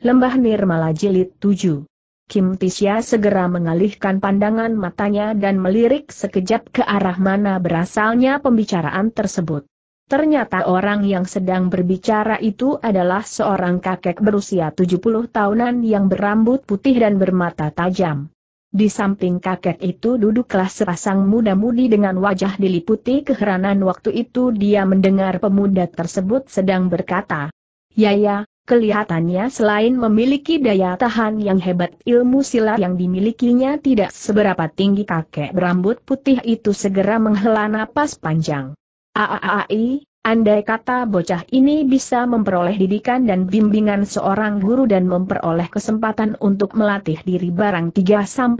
Lembah Nirmala Jilid 7 Kim Tisya segera mengalihkan pandangan matanya dan melirik sekejap ke arah mana berasalnya pembicaraan tersebut. Ternyata orang yang sedang berbicara itu adalah seorang kakek berusia 70 tahunan yang berambut putih dan bermata tajam. Di samping kakek itu duduklah sepasang muda-mudi dengan wajah diliputi keheranan waktu itu dia mendengar pemuda tersebut sedang berkata, Yaya, ya, Kelihatannya selain memiliki daya tahan yang hebat ilmu silat yang dimilikinya tidak seberapa tinggi kakek berambut putih itu segera menghela napas panjang. Aaai, andai kata bocah ini bisa memperoleh didikan dan bimbingan seorang guru dan memperoleh kesempatan untuk melatih diri barang 3-5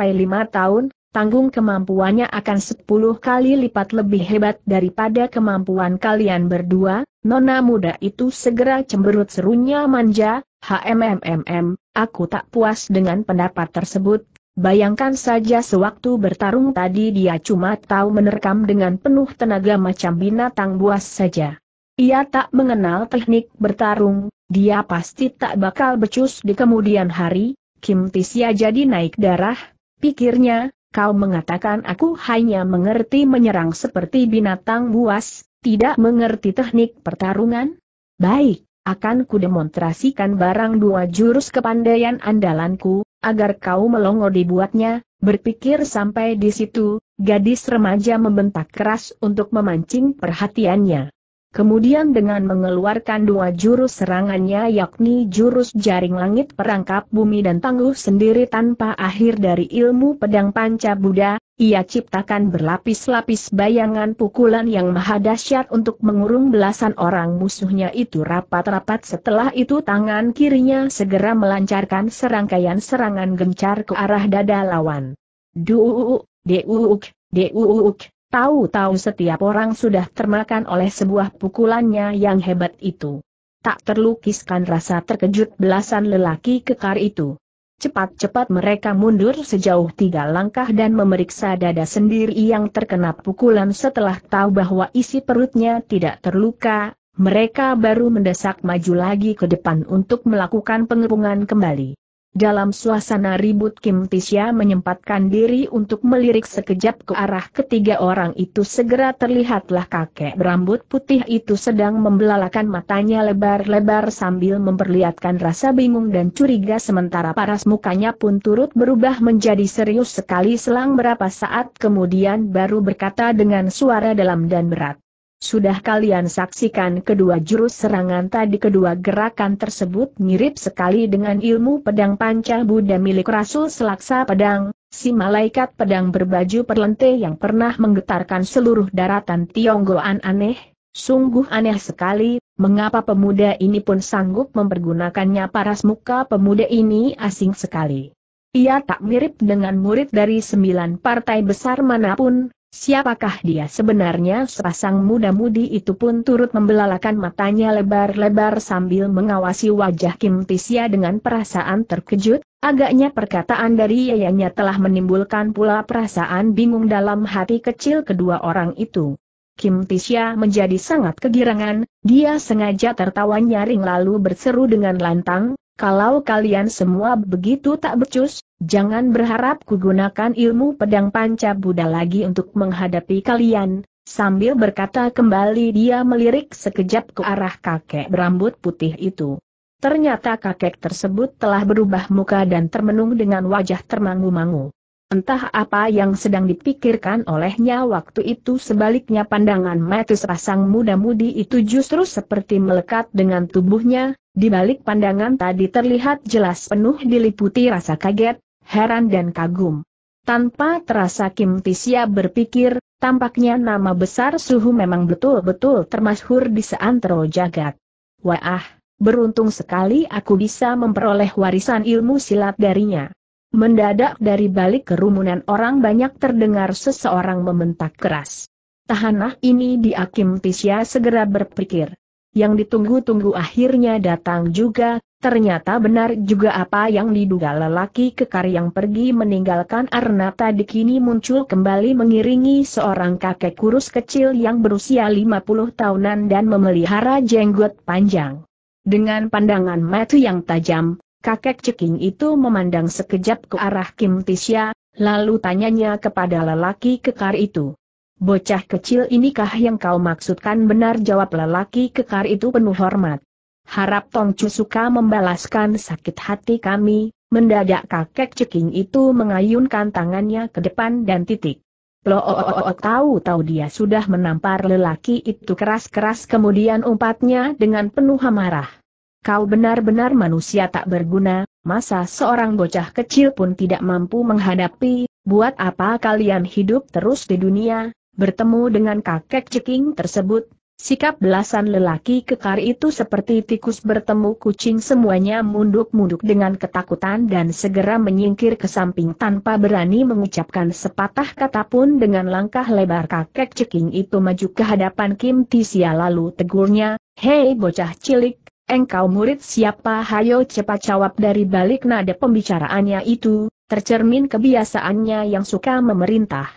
tahun, tanggung kemampuannya akan 10 kali lipat lebih hebat daripada kemampuan kalian berdua, Nona muda itu segera cemberut serunya manja, HMMMM, aku tak puas dengan pendapat tersebut, Bayangkan saja sewaktu bertarung tadi dia cuma tahu menerkam dengan penuh tenaga macam binatang buas saja. Ia tak mengenal teknik bertarung, dia pasti tak bakal becus di kemudian hari, Kim Tisya jadi naik darah, pikirnya, kau mengatakan aku hanya mengerti menyerang seperti binatang buas, tidak mengerti teknik pertarungan? Baik, akan kudemonstrasikan barang dua jurus kepandaian andalanku, agar kau melongo dibuatnya, berpikir sampai di situ, gadis remaja membentak keras untuk memancing perhatiannya. Kemudian dengan mengeluarkan dua jurus serangannya yakni jurus jaring langit perangkap bumi dan tangguh sendiri tanpa akhir dari ilmu pedang panca Buddha, ia ciptakan berlapis-lapis bayangan pukulan yang maha dahsyat untuk mengurung belasan orang musuhnya itu rapat-rapat setelah itu tangan kirinya segera melancarkan serangkaian serangan gencar ke arah dada lawan. Duuk, duuk. deuk, tahu-tahu setiap orang sudah termakan oleh sebuah pukulannya yang hebat itu. Tak terlukiskan rasa terkejut belasan lelaki kekar itu. Cepat-cepat mereka mundur sejauh tiga langkah dan memeriksa dada sendiri yang terkena pukulan setelah tahu bahwa isi perutnya tidak terluka, mereka baru mendesak maju lagi ke depan untuk melakukan pengepungan kembali. Dalam suasana ribut Kim Tisya menyempatkan diri untuk melirik sekejap ke arah ketiga orang itu segera terlihatlah kakek berambut putih itu sedang membelalakan matanya lebar-lebar sambil memperlihatkan rasa bingung dan curiga sementara paras mukanya pun turut berubah menjadi serius sekali selang berapa saat kemudian baru berkata dengan suara dalam dan berat. Sudah kalian saksikan kedua jurus serangan tadi kedua gerakan tersebut mirip sekali dengan ilmu pedang panca Buddha milik Rasul Selaksa Pedang, si malaikat pedang berbaju perlente yang pernah menggetarkan seluruh daratan Tionggoan aneh, sungguh aneh sekali, mengapa pemuda ini pun sanggup mempergunakannya paras muka pemuda ini asing sekali. Ia tak mirip dengan murid dari sembilan partai besar manapun, Siapakah dia sebenarnya sepasang muda-mudi itu pun turut membelalakan matanya lebar-lebar sambil mengawasi wajah Kim Tisya dengan perasaan terkejut, agaknya perkataan dari yayanya telah menimbulkan pula perasaan bingung dalam hati kecil kedua orang itu. Kim Tisya menjadi sangat kegirangan, dia sengaja tertawa nyaring lalu berseru dengan lantang, kalau kalian semua begitu tak becus, Jangan berharap kugunakan ilmu pedang panca Buddha lagi untuk menghadapi kalian, sambil berkata kembali dia melirik sekejap ke arah kakek berambut putih itu. Ternyata kakek tersebut telah berubah muka dan termenung dengan wajah termangu-mangu. Entah apa yang sedang dipikirkan olehnya waktu itu sebaliknya pandangan matius pasang muda-mudi itu justru seperti melekat dengan tubuhnya, di balik pandangan tadi terlihat jelas penuh diliputi rasa kaget, heran dan kagum. Tanpa terasa Kim Tisia berpikir, tampaknya nama besar Suhu memang betul-betul termasyhur di seantero jagat. Wah, beruntung sekali aku bisa memperoleh warisan ilmu silat darinya. Mendadak dari balik kerumunan orang banyak terdengar seseorang membentak keras. Tahanah ini di Akim Tisya segera berpikir. Yang ditunggu-tunggu akhirnya datang juga, Ternyata benar juga apa yang diduga lelaki kekar yang pergi meninggalkan Arnata. tadi muncul kembali mengiringi seorang kakek kurus kecil yang berusia 50 tahunan dan memelihara jenggot panjang. Dengan pandangan mata yang tajam, kakek ceking itu memandang sekejap ke arah Kim Tisya, lalu tanyanya kepada lelaki kekar itu. Bocah kecil inikah yang kau maksudkan benar jawab lelaki kekar itu penuh hormat. Harap Tong Chu suka membalaskan sakit hati kami, mendadak kakek ceking itu mengayunkan tangannya ke depan dan titik. Loo tahu-tahu dia sudah menampar lelaki itu keras-keras kemudian umpatnya dengan penuh amarah. Kau benar-benar manusia tak berguna, masa seorang bocah kecil pun tidak mampu menghadapi, buat apa kalian hidup terus di dunia, bertemu dengan kakek ceking tersebut, Sikap belasan lelaki kekar itu seperti tikus bertemu kucing semuanya munduk-munduk dengan ketakutan dan segera menyingkir ke samping tanpa berani mengucapkan sepatah kata pun dengan langkah lebar kakek ceking itu maju ke hadapan Kim Tisia lalu tegurnya, Hei bocah cilik, engkau murid siapa hayo cepat jawab dari balik nada pembicaraannya itu, tercermin kebiasaannya yang suka memerintah.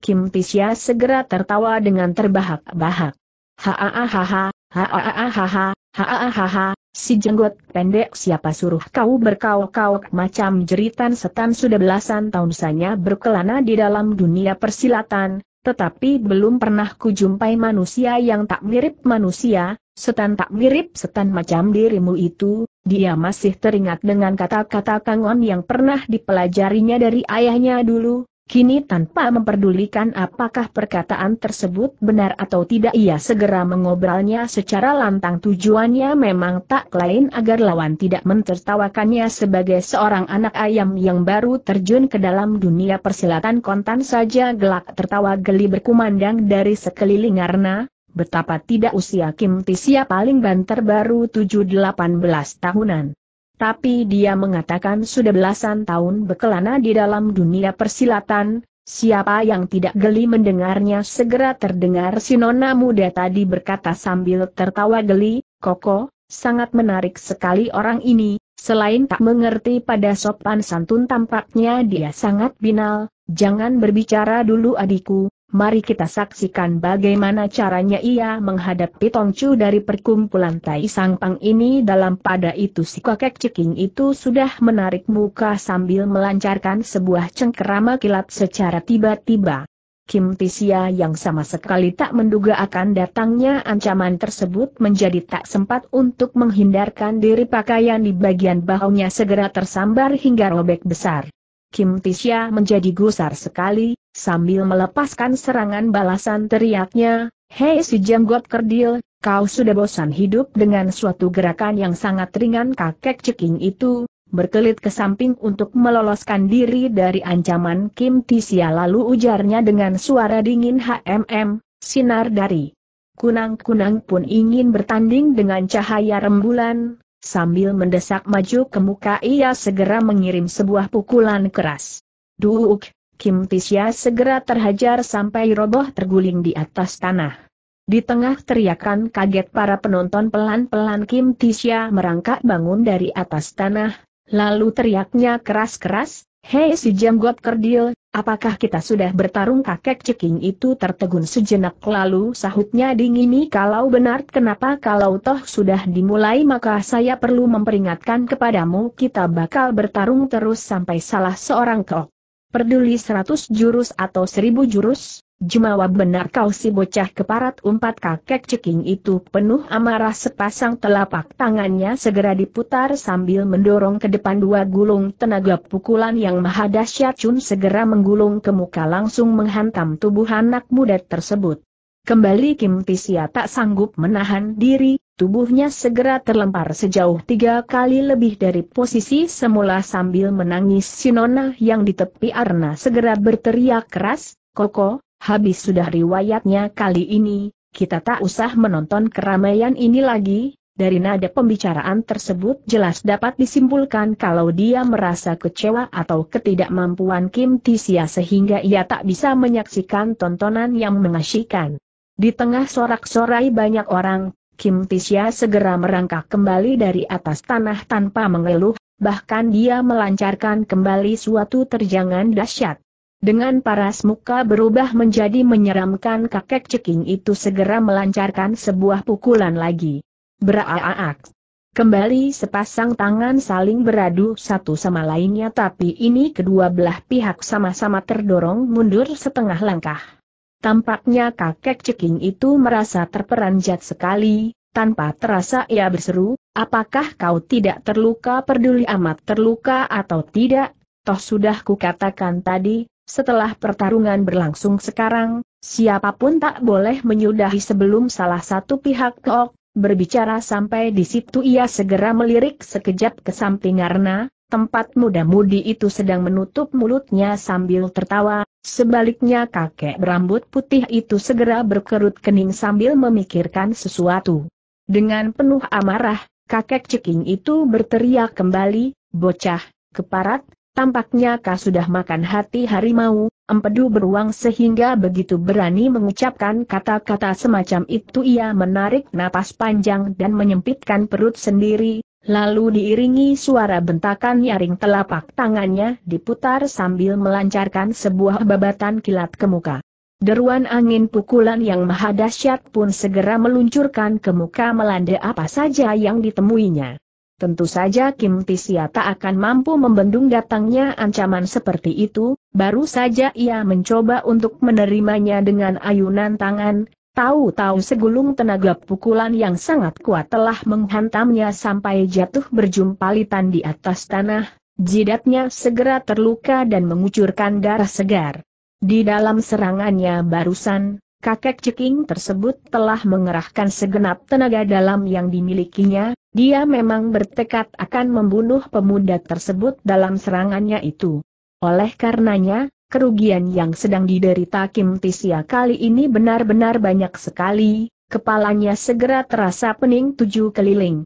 Kim Tisia segera tertawa dengan terbahak-bahak. Hahaha, haaaha, si jenggot pendek siapa suruh kau berkauk-kauk macam jeritan setan sudah belasan tahun sanya berkelana di dalam dunia persilatan, tetapi belum pernah kujumpai manusia yang tak mirip manusia, setan tak mirip setan macam dirimu itu, dia masih teringat dengan kata-kata kangon yang pernah dipelajarinya dari ayahnya dulu, Kini tanpa memperdulikan apakah perkataan tersebut benar atau tidak ia segera mengobralnya secara lantang tujuannya memang tak lain agar lawan tidak mentertawakannya sebagai seorang anak ayam yang baru terjun ke dalam dunia persilatan kontan saja gelak tertawa geli berkumandang dari sekeliling karena betapa tidak usia Kim Tisia paling banter baru 7-18 tahunan. Tapi dia mengatakan sudah belasan tahun berkelana di dalam dunia persilatan, siapa yang tidak geli mendengarnya segera terdengar si nona muda tadi berkata sambil tertawa geli, Koko, sangat menarik sekali orang ini, selain tak mengerti pada sopan santun tampaknya dia sangat binal, jangan berbicara dulu adikku, mari kita saksikan bagaimana caranya ia menghadapi Tongcu dari perkumpulan Tai Pang ini dalam pada itu si kakek ceking itu sudah menarik muka sambil melancarkan sebuah cengkerama kilat secara tiba-tiba. Kim Tisia yang sama sekali tak menduga akan datangnya ancaman tersebut menjadi tak sempat untuk menghindarkan diri pakaian di bagian bahunya segera tersambar hingga robek besar. Kim Tisia menjadi gusar sekali, Sambil melepaskan serangan balasan teriaknya, Hei si jenggot kerdil, kau sudah bosan hidup dengan suatu gerakan yang sangat ringan kakek ceking itu, berkelit ke samping untuk meloloskan diri dari ancaman Kim Tisia lalu ujarnya dengan suara dingin HMM, sinar dari kunang-kunang pun ingin bertanding dengan cahaya rembulan, sambil mendesak maju ke muka ia segera mengirim sebuah pukulan keras. Duk. Kim Tisya segera terhajar sampai roboh terguling di atas tanah. Di tengah teriakan kaget para penonton pelan-pelan Kim Tisya merangkak bangun dari atas tanah, lalu teriaknya keras-keras, Hei si jenggot kerdil, apakah kita sudah bertarung kakek ceking itu tertegun sejenak lalu sahutnya dingini kalau benar kenapa kalau toh sudah dimulai maka saya perlu memperingatkan kepadamu kita bakal bertarung terus sampai salah seorang kok peduli seratus jurus atau seribu jurus? Jumawa benar kau si bocah keparat umpat kakek ceking itu penuh amarah sepasang telapak tangannya segera diputar sambil mendorong ke depan dua gulung tenaga pukulan yang maha dahsyat Chun segera menggulung ke muka langsung menghantam tubuh anak muda tersebut. Kembali Kim Tisia tak sanggup menahan diri, Tubuhnya segera terlempar sejauh tiga kali lebih dari posisi semula sambil menangis Sinona yang di tepi Arna segera berteriak keras, Koko, habis sudah riwayatnya kali ini, kita tak usah menonton keramaian ini lagi, dari nada pembicaraan tersebut jelas dapat disimpulkan kalau dia merasa kecewa atau ketidakmampuan Kim Tisia sehingga ia tak bisa menyaksikan tontonan yang mengasyikan. Di tengah sorak-sorai banyak orang, Kim Tisya segera merangkak kembali dari atas tanah tanpa mengeluh, bahkan dia melancarkan kembali suatu terjangan dahsyat. Dengan paras muka berubah menjadi menyeramkan kakek ceking itu segera melancarkan sebuah pukulan lagi. Beraaak. Kembali sepasang tangan saling beradu satu sama lainnya tapi ini kedua belah pihak sama-sama terdorong mundur setengah langkah. Tampaknya kakek ceking itu merasa terperanjat sekali, tanpa terasa ia berseru, apakah kau tidak terluka peduli amat terluka atau tidak? Toh sudah kukatakan tadi, setelah pertarungan berlangsung sekarang, siapapun tak boleh menyudahi sebelum salah satu pihak keok, berbicara sampai di situ ia segera melirik sekejap ke samping karena, Tempat muda-mudi itu sedang menutup mulutnya sambil tertawa, sebaliknya kakek berambut putih itu segera berkerut kening sambil memikirkan sesuatu. Dengan penuh amarah, kakek ceking itu berteriak kembali, bocah, keparat, tampaknya kau sudah makan hati harimau, empedu beruang sehingga begitu berani mengucapkan kata-kata semacam itu ia menarik napas panjang dan menyempitkan perut sendiri, Lalu diiringi suara bentakan nyaring telapak tangannya diputar sambil melancarkan sebuah babatan kilat ke muka. Deruan angin pukulan yang maha dahsyat pun segera meluncurkan ke muka melanda apa saja yang ditemuinya. Tentu saja Kim Tisia tak akan mampu membendung datangnya ancaman seperti itu, baru saja ia mencoba untuk menerimanya dengan ayunan tangan, Tahu-tahu segulung tenaga pukulan yang sangat kuat telah menghantamnya sampai jatuh berjumpalitan di atas tanah, jidatnya segera terluka dan mengucurkan darah segar. Di dalam serangannya barusan, kakek ceking tersebut telah mengerahkan segenap tenaga dalam yang dimilikinya, dia memang bertekad akan membunuh pemuda tersebut dalam serangannya itu. Oleh karenanya, Kerugian yang sedang diderita Kim Tisia kali ini benar-benar banyak sekali, kepalanya segera terasa pening tujuh keliling.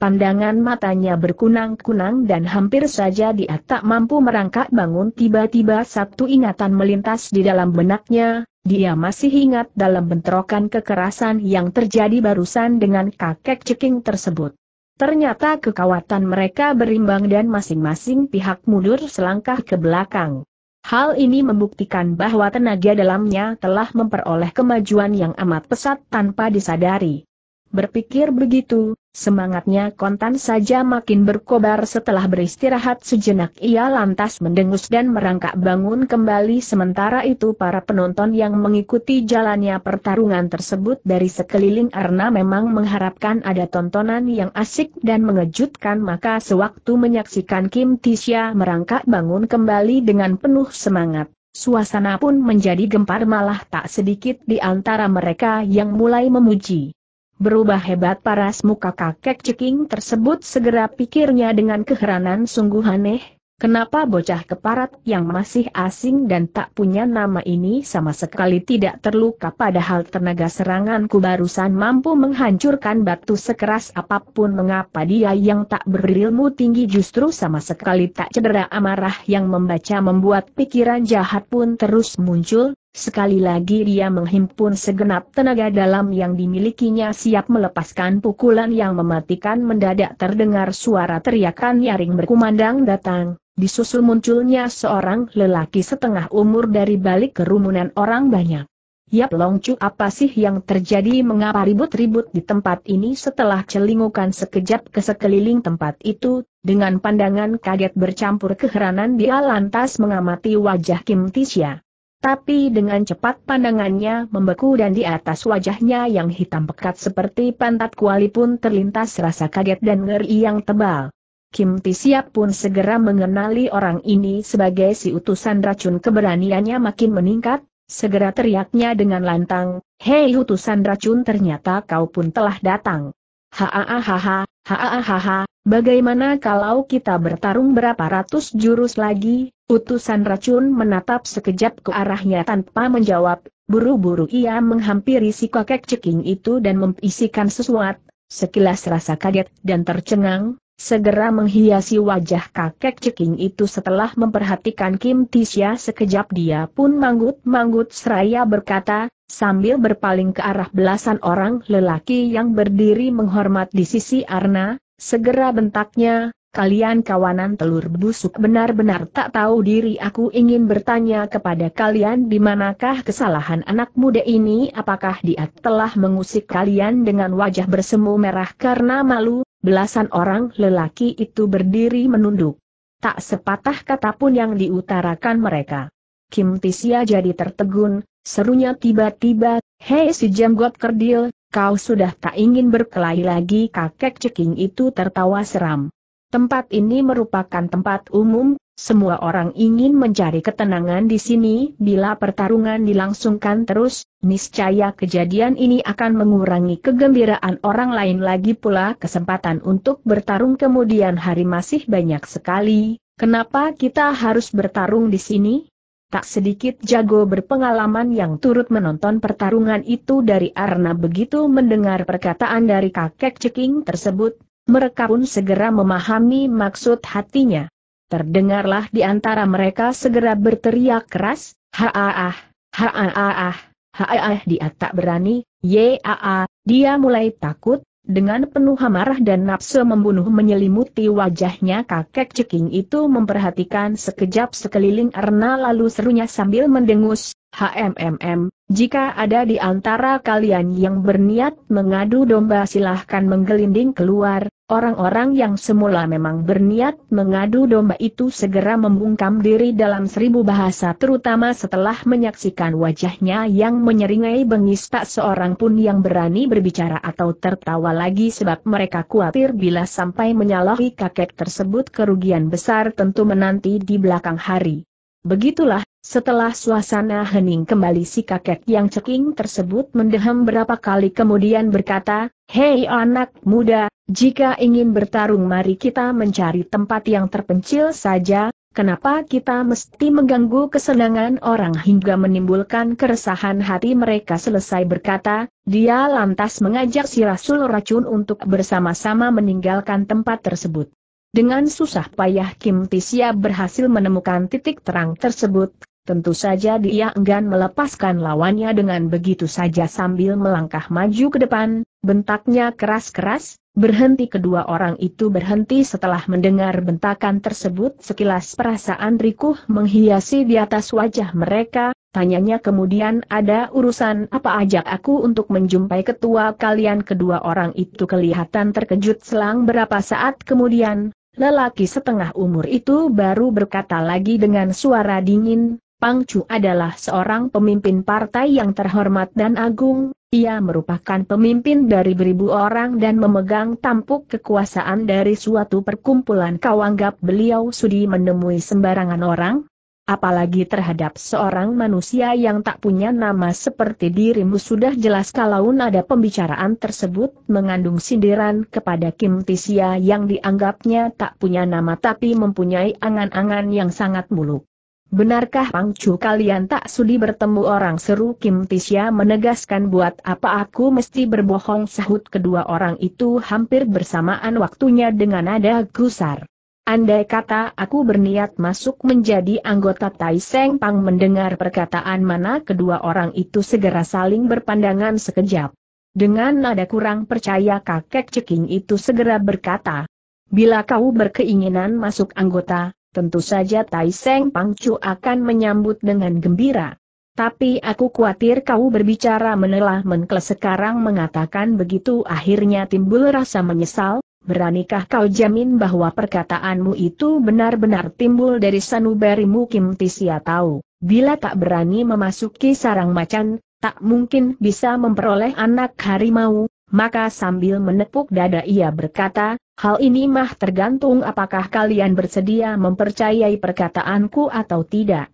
Pandangan matanya berkunang-kunang dan hampir saja dia tak mampu merangkak bangun tiba-tiba satu ingatan melintas di dalam benaknya, dia masih ingat dalam bentrokan kekerasan yang terjadi barusan dengan kakek ceking tersebut. Ternyata kekawatan mereka berimbang dan masing-masing pihak mundur selangkah ke belakang. Hal ini membuktikan bahwa tenaga dalamnya telah memperoleh kemajuan yang amat pesat tanpa disadari. Berpikir begitu, semangatnya kontan saja makin berkobar setelah beristirahat sejenak ia lantas mendengus dan merangkak bangun kembali sementara itu para penonton yang mengikuti jalannya pertarungan tersebut dari sekeliling karena memang mengharapkan ada tontonan yang asik dan mengejutkan maka sewaktu menyaksikan Kim Tisha merangkak bangun kembali dengan penuh semangat. Suasana pun menjadi gempar malah tak sedikit di antara mereka yang mulai memuji. Berubah hebat paras muka kakek ceking tersebut segera pikirnya dengan keheranan sungguh aneh, kenapa bocah keparat yang masih asing dan tak punya nama ini sama sekali tidak terluka padahal tenaga seranganku barusan mampu menghancurkan batu sekeras apapun mengapa dia yang tak berilmu tinggi justru sama sekali tak cedera amarah yang membaca membuat pikiran jahat pun terus muncul, Sekali lagi dia menghimpun segenap tenaga dalam yang dimilikinya siap melepaskan pukulan yang mematikan mendadak terdengar suara teriakan nyaring berkumandang datang, disusul munculnya seorang lelaki setengah umur dari balik kerumunan orang banyak. Yap Longcu apa sih yang terjadi mengapa ribut-ribut di tempat ini setelah celingukan sekejap ke sekeliling tempat itu, dengan pandangan kaget bercampur keheranan dia lantas mengamati wajah Kim Tisya. Tapi dengan cepat pandangannya membeku dan di atas wajahnya yang hitam pekat seperti pantat kuali pun terlintas rasa kaget dan ngeri yang tebal. Kim Tisiap pun segera mengenali orang ini sebagai si utusan racun keberaniannya makin meningkat, segera teriaknya dengan lantang, Hei utusan racun ternyata kau pun telah datang. Haahaha, Hahaha, bagaimana kalau kita bertarung berapa ratus jurus lagi? Utusan racun menatap sekejap ke arahnya tanpa menjawab, buru-buru ia menghampiri si kakek ceking itu dan memisikan sesuatu, sekilas rasa kaget dan tercengang, segera menghiasi wajah kakek ceking itu setelah memperhatikan Kim Tisya sekejap dia pun manggut-manggut seraya berkata, sambil berpaling ke arah belasan orang lelaki yang berdiri menghormat di sisi Arna, segera bentaknya, kalian kawanan telur busuk benar-benar tak tahu diri aku ingin bertanya kepada kalian di manakah kesalahan anak muda ini apakah dia telah mengusik kalian dengan wajah bersemu merah karena malu, belasan orang lelaki itu berdiri menunduk. Tak sepatah kata pun yang diutarakan mereka. Kim Tisia jadi tertegun, Serunya tiba-tiba, hei si jenggot kerdil, kau sudah tak ingin berkelahi lagi kakek ceking itu tertawa seram. Tempat ini merupakan tempat umum, semua orang ingin mencari ketenangan di sini, bila pertarungan dilangsungkan terus, niscaya kejadian ini akan mengurangi kegembiraan orang lain lagi pula kesempatan untuk bertarung kemudian hari masih banyak sekali, kenapa kita harus bertarung di sini? Tak sedikit jago berpengalaman yang turut menonton pertarungan itu dari Arna begitu mendengar perkataan dari kakek ceking tersebut, mereka pun segera memahami maksud hatinya. Terdengarlah di antara mereka segera berteriak keras, Haaah, haaah, haaah, dia tak berani, yaa, dia mulai takut, dengan penuh amarah dan nafsu membunuh menyelimuti wajahnya kakek ceking itu memperhatikan sekejap sekeliling Erna lalu serunya sambil mendengus, HMMM, jika ada di antara kalian yang berniat mengadu domba silahkan menggelinding keluar, Orang-orang yang semula memang berniat mengadu domba itu segera membungkam diri dalam seribu bahasa terutama setelah menyaksikan wajahnya yang menyeringai bengis tak seorang pun yang berani berbicara atau tertawa lagi sebab mereka khawatir bila sampai menyalahi kakek tersebut kerugian besar tentu menanti di belakang hari. Begitulah setelah suasana hening kembali si kakek yang ceking tersebut mendeham berapa kali kemudian berkata, Hei anak muda, jika ingin bertarung mari kita mencari tempat yang terpencil saja, kenapa kita mesti mengganggu kesenangan orang hingga menimbulkan keresahan hati mereka selesai berkata, dia lantas mengajak si Rasul Racun untuk bersama-sama meninggalkan tempat tersebut. Dengan susah payah Kim Tisia berhasil menemukan titik terang tersebut, tentu saja dia enggan melepaskan lawannya dengan begitu saja sambil melangkah maju ke depan, bentaknya keras-keras, berhenti kedua orang itu berhenti setelah mendengar bentakan tersebut sekilas perasaan rikuh menghiasi di atas wajah mereka, tanyanya kemudian ada urusan apa ajak aku untuk menjumpai ketua kalian kedua orang itu kelihatan terkejut selang berapa saat kemudian, Lelaki setengah umur itu baru berkata lagi dengan suara dingin, Pang Chu adalah seorang pemimpin partai yang terhormat dan agung, ia merupakan pemimpin dari beribu orang dan memegang tampuk kekuasaan dari suatu perkumpulan kau anggap beliau sudi menemui sembarangan orang, apalagi terhadap seorang manusia yang tak punya nama seperti dirimu sudah jelas kalau ada pembicaraan tersebut mengandung sindiran kepada Kim Tisia yang dianggapnya tak punya nama tapi mempunyai angan-angan yang sangat muluk. Benarkah Pang Chu kalian tak sudi bertemu orang seru Kim Tisya menegaskan buat apa aku mesti berbohong sahut kedua orang itu hampir bersamaan waktunya dengan nada gusar. Andai kata aku berniat masuk menjadi anggota Tai Seng Pang mendengar perkataan mana kedua orang itu segera saling berpandangan sekejap. Dengan nada kurang percaya kakek ceking itu segera berkata, Bila kau berkeinginan masuk anggota, tentu saja Tai Seng Pangcu akan menyambut dengan gembira. Tapi aku khawatir kau berbicara menelah menkle sekarang mengatakan begitu akhirnya timbul rasa menyesal, Beranikah kau jamin bahwa perkataanmu itu benar-benar timbul dari sanubarimu Kim Tisia tahu, bila tak berani memasuki sarang macan, tak mungkin bisa memperoleh anak harimau, maka sambil menepuk dada ia berkata, hal ini mah tergantung apakah kalian bersedia mempercayai perkataanku atau tidak.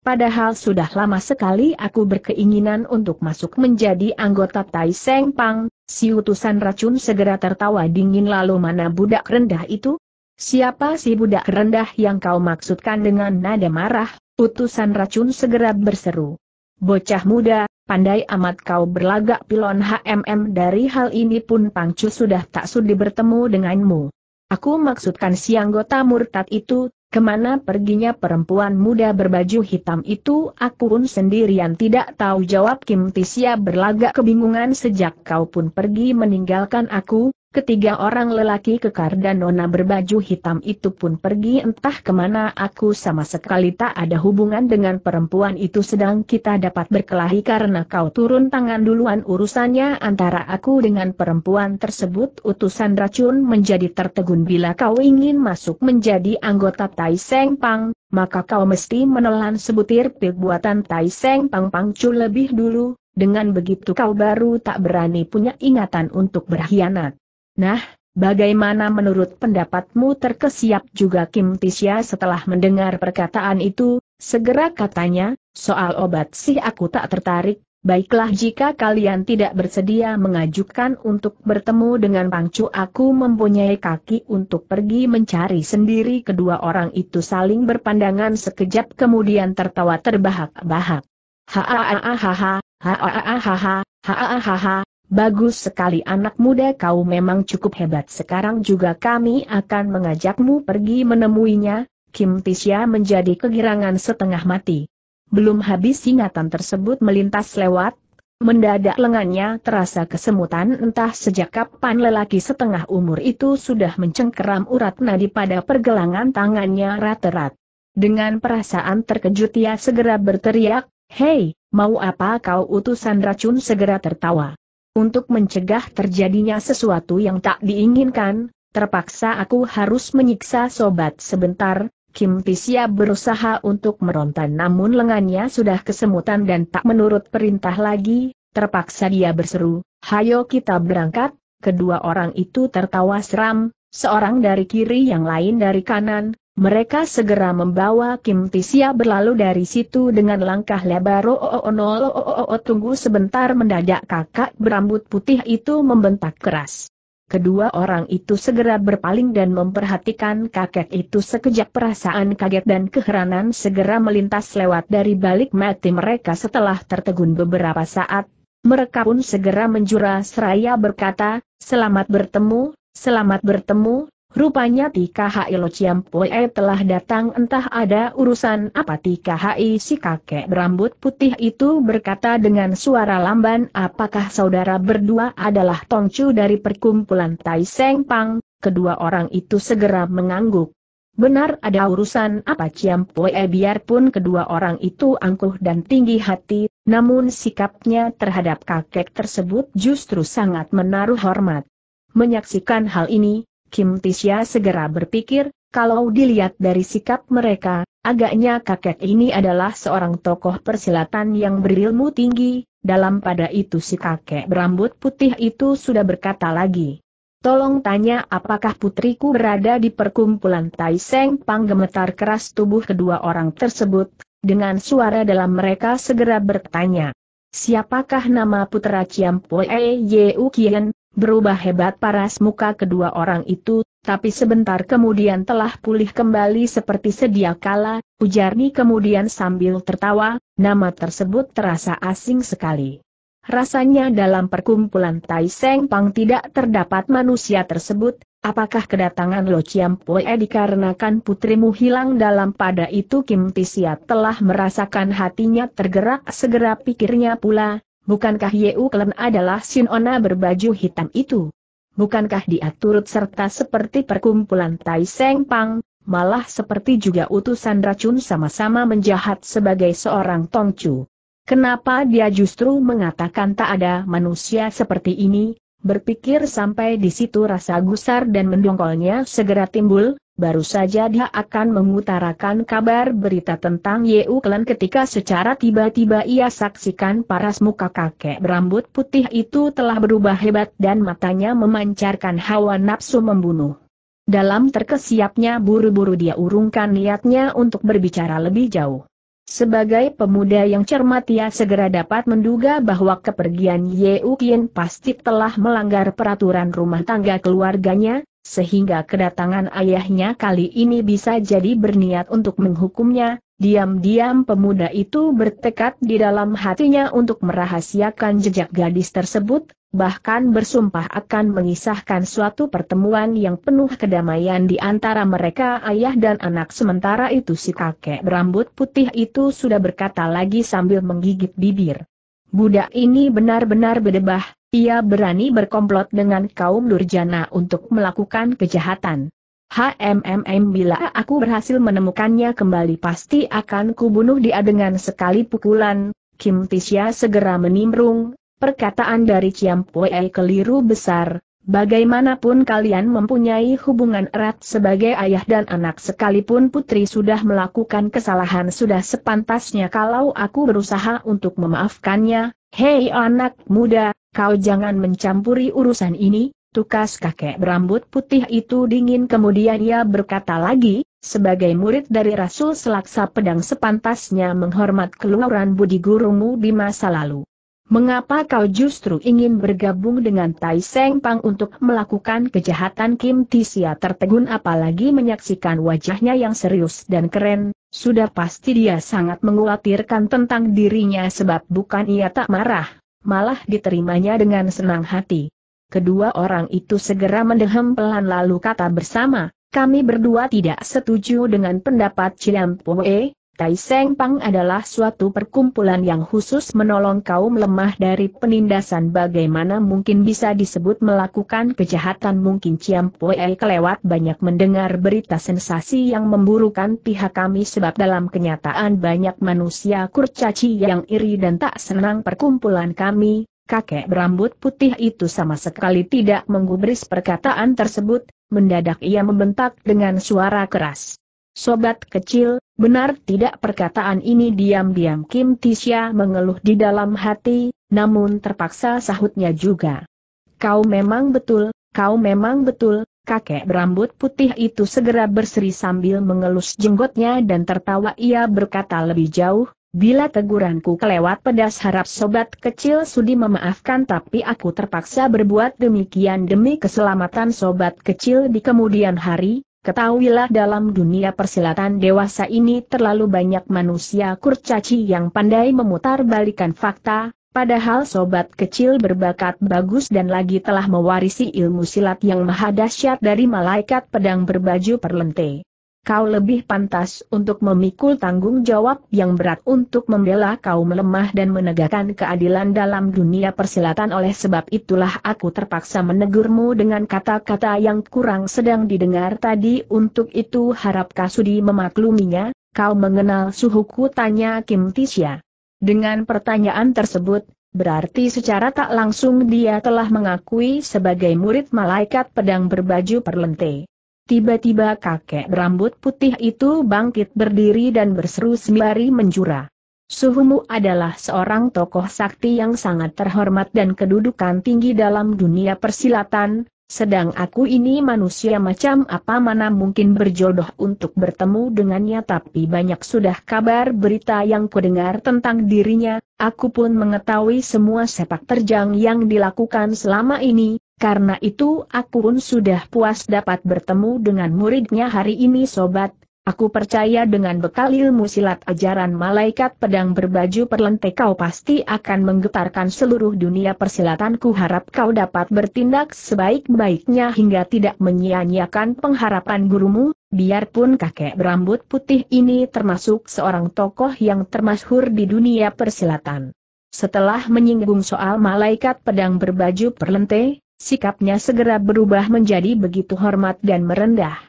Padahal sudah lama sekali aku berkeinginan untuk masuk menjadi anggota Tai Seng Pang, si utusan racun segera tertawa dingin lalu mana budak rendah itu? Siapa si budak rendah yang kau maksudkan dengan nada marah? Utusan racun segera berseru. Bocah muda, pandai amat kau berlagak pilon HMM dari hal ini pun Pangcu sudah tak sudi bertemu denganmu. Aku maksudkan si anggota murtad itu, Kemana perginya perempuan muda berbaju hitam itu aku pun sendirian tidak tahu jawab Kim Tisya berlagak kebingungan sejak kau pun pergi meninggalkan aku, Ketiga orang lelaki kekar dan nona berbaju hitam itu pun pergi entah kemana aku sama sekali tak ada hubungan dengan perempuan itu sedang kita dapat berkelahi karena kau turun tangan duluan urusannya antara aku dengan perempuan tersebut utusan racun menjadi tertegun bila kau ingin masuk menjadi anggota Tai Seng Pang, maka kau mesti menelan sebutir pil buatan Tai Seng Pang pangcuk lebih dulu, dengan begitu kau baru tak berani punya ingatan untuk berkhianat. Nah, bagaimana menurut pendapatmu terkesiap juga Kim Tisya setelah mendengar perkataan itu, segera katanya, soal obat sih aku tak tertarik, Baiklah jika kalian tidak bersedia mengajukan untuk bertemu dengan Pangcu aku mempunyai kaki untuk pergi mencari sendiri kedua orang itu saling berpandangan sekejap kemudian tertawa terbahak-bahak. Ha ha ha ha ha ha ha ha ha ha ha ha Bagus sekali anak muda kau memang cukup hebat sekarang juga kami akan mengajakmu pergi menemuinya, Kim Tisya menjadi kegirangan setengah mati. Belum habis ingatan tersebut melintas lewat, mendadak lengannya terasa kesemutan entah sejak kapan lelaki setengah umur itu sudah mencengkeram urat nadi pada pergelangan tangannya rat-rat. Dengan perasaan terkejut ia segera berteriak, Hei, mau apa kau utusan racun segera tertawa. Untuk mencegah terjadinya sesuatu yang tak diinginkan, terpaksa aku harus menyiksa sobat sebentar, Kim Tisia berusaha untuk meronta namun lengannya sudah kesemutan dan tak menurut perintah lagi, terpaksa dia berseru, hayo kita berangkat, kedua orang itu tertawa seram, seorang dari kiri yang lain dari kanan, mereka segera membawa Kim Tisia berlalu dari situ dengan langkah lebar Oh, oh, oh, oh, tunggu sebentar mendadak kakak berambut putih itu membentak keras. Kedua orang itu segera berpaling dan memperhatikan kakek itu sekejap perasaan kaget dan keheranan segera melintas lewat dari balik mati mereka setelah tertegun beberapa saat. Mereka pun segera menjura seraya berkata, selamat bertemu, selamat bertemu, Rupanya Tika Hai Lo Poe telah datang entah ada urusan apa Tika Hai si kakek berambut putih itu berkata dengan suara lamban apakah saudara berdua adalah Tongcu dari perkumpulan Tai Seng Pang, kedua orang itu segera mengangguk. Benar ada urusan apa Poe biarpun kedua orang itu angkuh dan tinggi hati, namun sikapnya terhadap kakek tersebut justru sangat menaruh hormat. Menyaksikan hal ini, Kim Tisya segera berpikir, kalau dilihat dari sikap mereka, agaknya kakek ini adalah seorang tokoh persilatan yang berilmu tinggi, dalam pada itu si kakek berambut putih itu sudah berkata lagi. Tolong tanya apakah putriku berada di perkumpulan Tai Seng Pang gemetar keras tubuh kedua orang tersebut, dengan suara dalam mereka segera bertanya. Siapakah nama putra Ciampue Yeu Kien? Berubah hebat paras muka kedua orang itu, tapi sebentar kemudian telah pulih kembali seperti sedia kala, Ujar ujarni kemudian sambil tertawa, nama tersebut terasa asing sekali. Rasanya dalam perkumpulan Tai Seng Pang tidak terdapat manusia tersebut, apakah kedatangan Lo Chiam Pue dikarenakan putrimu hilang dalam pada itu Kim Tisia telah merasakan hatinya tergerak segera pikirnya pula, Bukankah Yeu Klen adalah Sinona berbaju hitam itu? Bukankah dia turut serta seperti perkumpulan Tai Seng Pang, malah seperti juga utusan racun sama-sama menjahat sebagai seorang tongcu? Kenapa dia justru mengatakan tak ada manusia seperti ini, Berpikir sampai di situ rasa gusar dan mendongkolnya segera timbul, baru saja dia akan mengutarakan kabar berita tentang Yeu Klen ketika secara tiba-tiba ia saksikan paras muka kakek berambut putih itu telah berubah hebat dan matanya memancarkan hawa nafsu membunuh. Dalam terkesiapnya buru-buru dia urungkan niatnya untuk berbicara lebih jauh. Sebagai pemuda yang cermat ia segera dapat menduga bahwa kepergian Yeu Qin pasti telah melanggar peraturan rumah tangga keluarganya, sehingga kedatangan ayahnya kali ini bisa jadi berniat untuk menghukumnya, diam-diam pemuda itu bertekad di dalam hatinya untuk merahasiakan jejak gadis tersebut, bahkan bersumpah akan mengisahkan suatu pertemuan yang penuh kedamaian di antara mereka ayah dan anak sementara itu si kakek berambut putih itu sudah berkata lagi sambil menggigit bibir. Budak ini benar-benar bedebah, ia berani berkomplot dengan kaum Durjana untuk melakukan kejahatan. HMMM bila aku berhasil menemukannya kembali pasti akan kubunuh dia dengan sekali pukulan. Kim Tisya segera menimrung. perkataan dari Chiam Pue keliru besar, bagaimanapun kalian mempunyai hubungan erat sebagai ayah dan anak sekalipun putri sudah melakukan kesalahan sudah sepantasnya kalau aku berusaha untuk memaafkannya, hei anak muda, kau jangan mencampuri urusan ini, tukas kakek berambut putih itu dingin kemudian ia berkata lagi, sebagai murid dari Rasul Selaksa Pedang sepantasnya menghormat keluaran budi gurumu di masa lalu. Mengapa kau justru ingin bergabung dengan Tai Seng Pang untuk melakukan kejahatan Kim Tisia tertegun apalagi menyaksikan wajahnya yang serius dan keren, sudah pasti dia sangat mengkhawatirkan tentang dirinya sebab bukan ia tak marah, malah diterimanya dengan senang hati. Kedua orang itu segera mendehem pelan lalu kata bersama, kami berdua tidak setuju dengan pendapat pue. Tai Seng Pang adalah suatu perkumpulan yang khusus menolong kaum lemah dari penindasan bagaimana mungkin bisa disebut melakukan kejahatan mungkin Ciam Pue kelewat banyak mendengar berita sensasi yang memburukan pihak kami sebab dalam kenyataan banyak manusia kurcaci yang iri dan tak senang perkumpulan kami, kakek berambut putih itu sama sekali tidak menggubris perkataan tersebut, mendadak ia membentak dengan suara keras. Sobat kecil, Benar tidak perkataan ini diam-diam Kim Tisha mengeluh di dalam hati, namun terpaksa sahutnya juga. Kau memang betul, kau memang betul, kakek berambut putih itu segera berseri sambil mengelus jenggotnya dan tertawa ia berkata lebih jauh, Bila teguranku kelewat pedas harap sobat kecil sudi memaafkan tapi aku terpaksa berbuat demikian demi keselamatan sobat kecil di kemudian hari, Ketahuilah dalam dunia persilatan dewasa ini terlalu banyak manusia kurcaci yang pandai memutar balikan fakta, padahal sobat kecil berbakat bagus dan lagi telah mewarisi ilmu silat yang maha dahsyat dari malaikat pedang berbaju perlente kau lebih pantas untuk memikul tanggung jawab yang berat untuk membela kaum lemah dan menegakkan keadilan dalam dunia persilatan oleh sebab itulah aku terpaksa menegurmu dengan kata-kata yang kurang sedang didengar tadi untuk itu harap Kasudi memakluminya, kau mengenal suhuku tanya Kim Tisya. Dengan pertanyaan tersebut, Berarti secara tak langsung dia telah mengakui sebagai murid malaikat pedang berbaju perlente. Tiba-tiba kakek berambut putih itu bangkit berdiri dan berseru sembari menjura. Suhumu adalah seorang tokoh sakti yang sangat terhormat dan kedudukan tinggi dalam dunia persilatan, sedang aku ini manusia macam apa mana mungkin berjodoh untuk bertemu dengannya tapi banyak sudah kabar berita yang kudengar tentang dirinya, aku pun mengetahui semua sepak terjang yang dilakukan selama ini, karena itu aku pun sudah puas dapat bertemu dengan muridnya hari ini sobat, aku percaya dengan bekal ilmu silat ajaran malaikat pedang berbaju perlente kau pasti akan menggetarkan seluruh dunia persilatanku harap kau dapat bertindak sebaik-baiknya hingga tidak menyia-nyiakan pengharapan gurumu, Biarpun kakek berambut putih ini termasuk seorang tokoh yang termasyhur di dunia persilatan. Setelah menyinggung soal malaikat pedang berbaju perlente, sikapnya segera berubah menjadi begitu hormat dan merendah.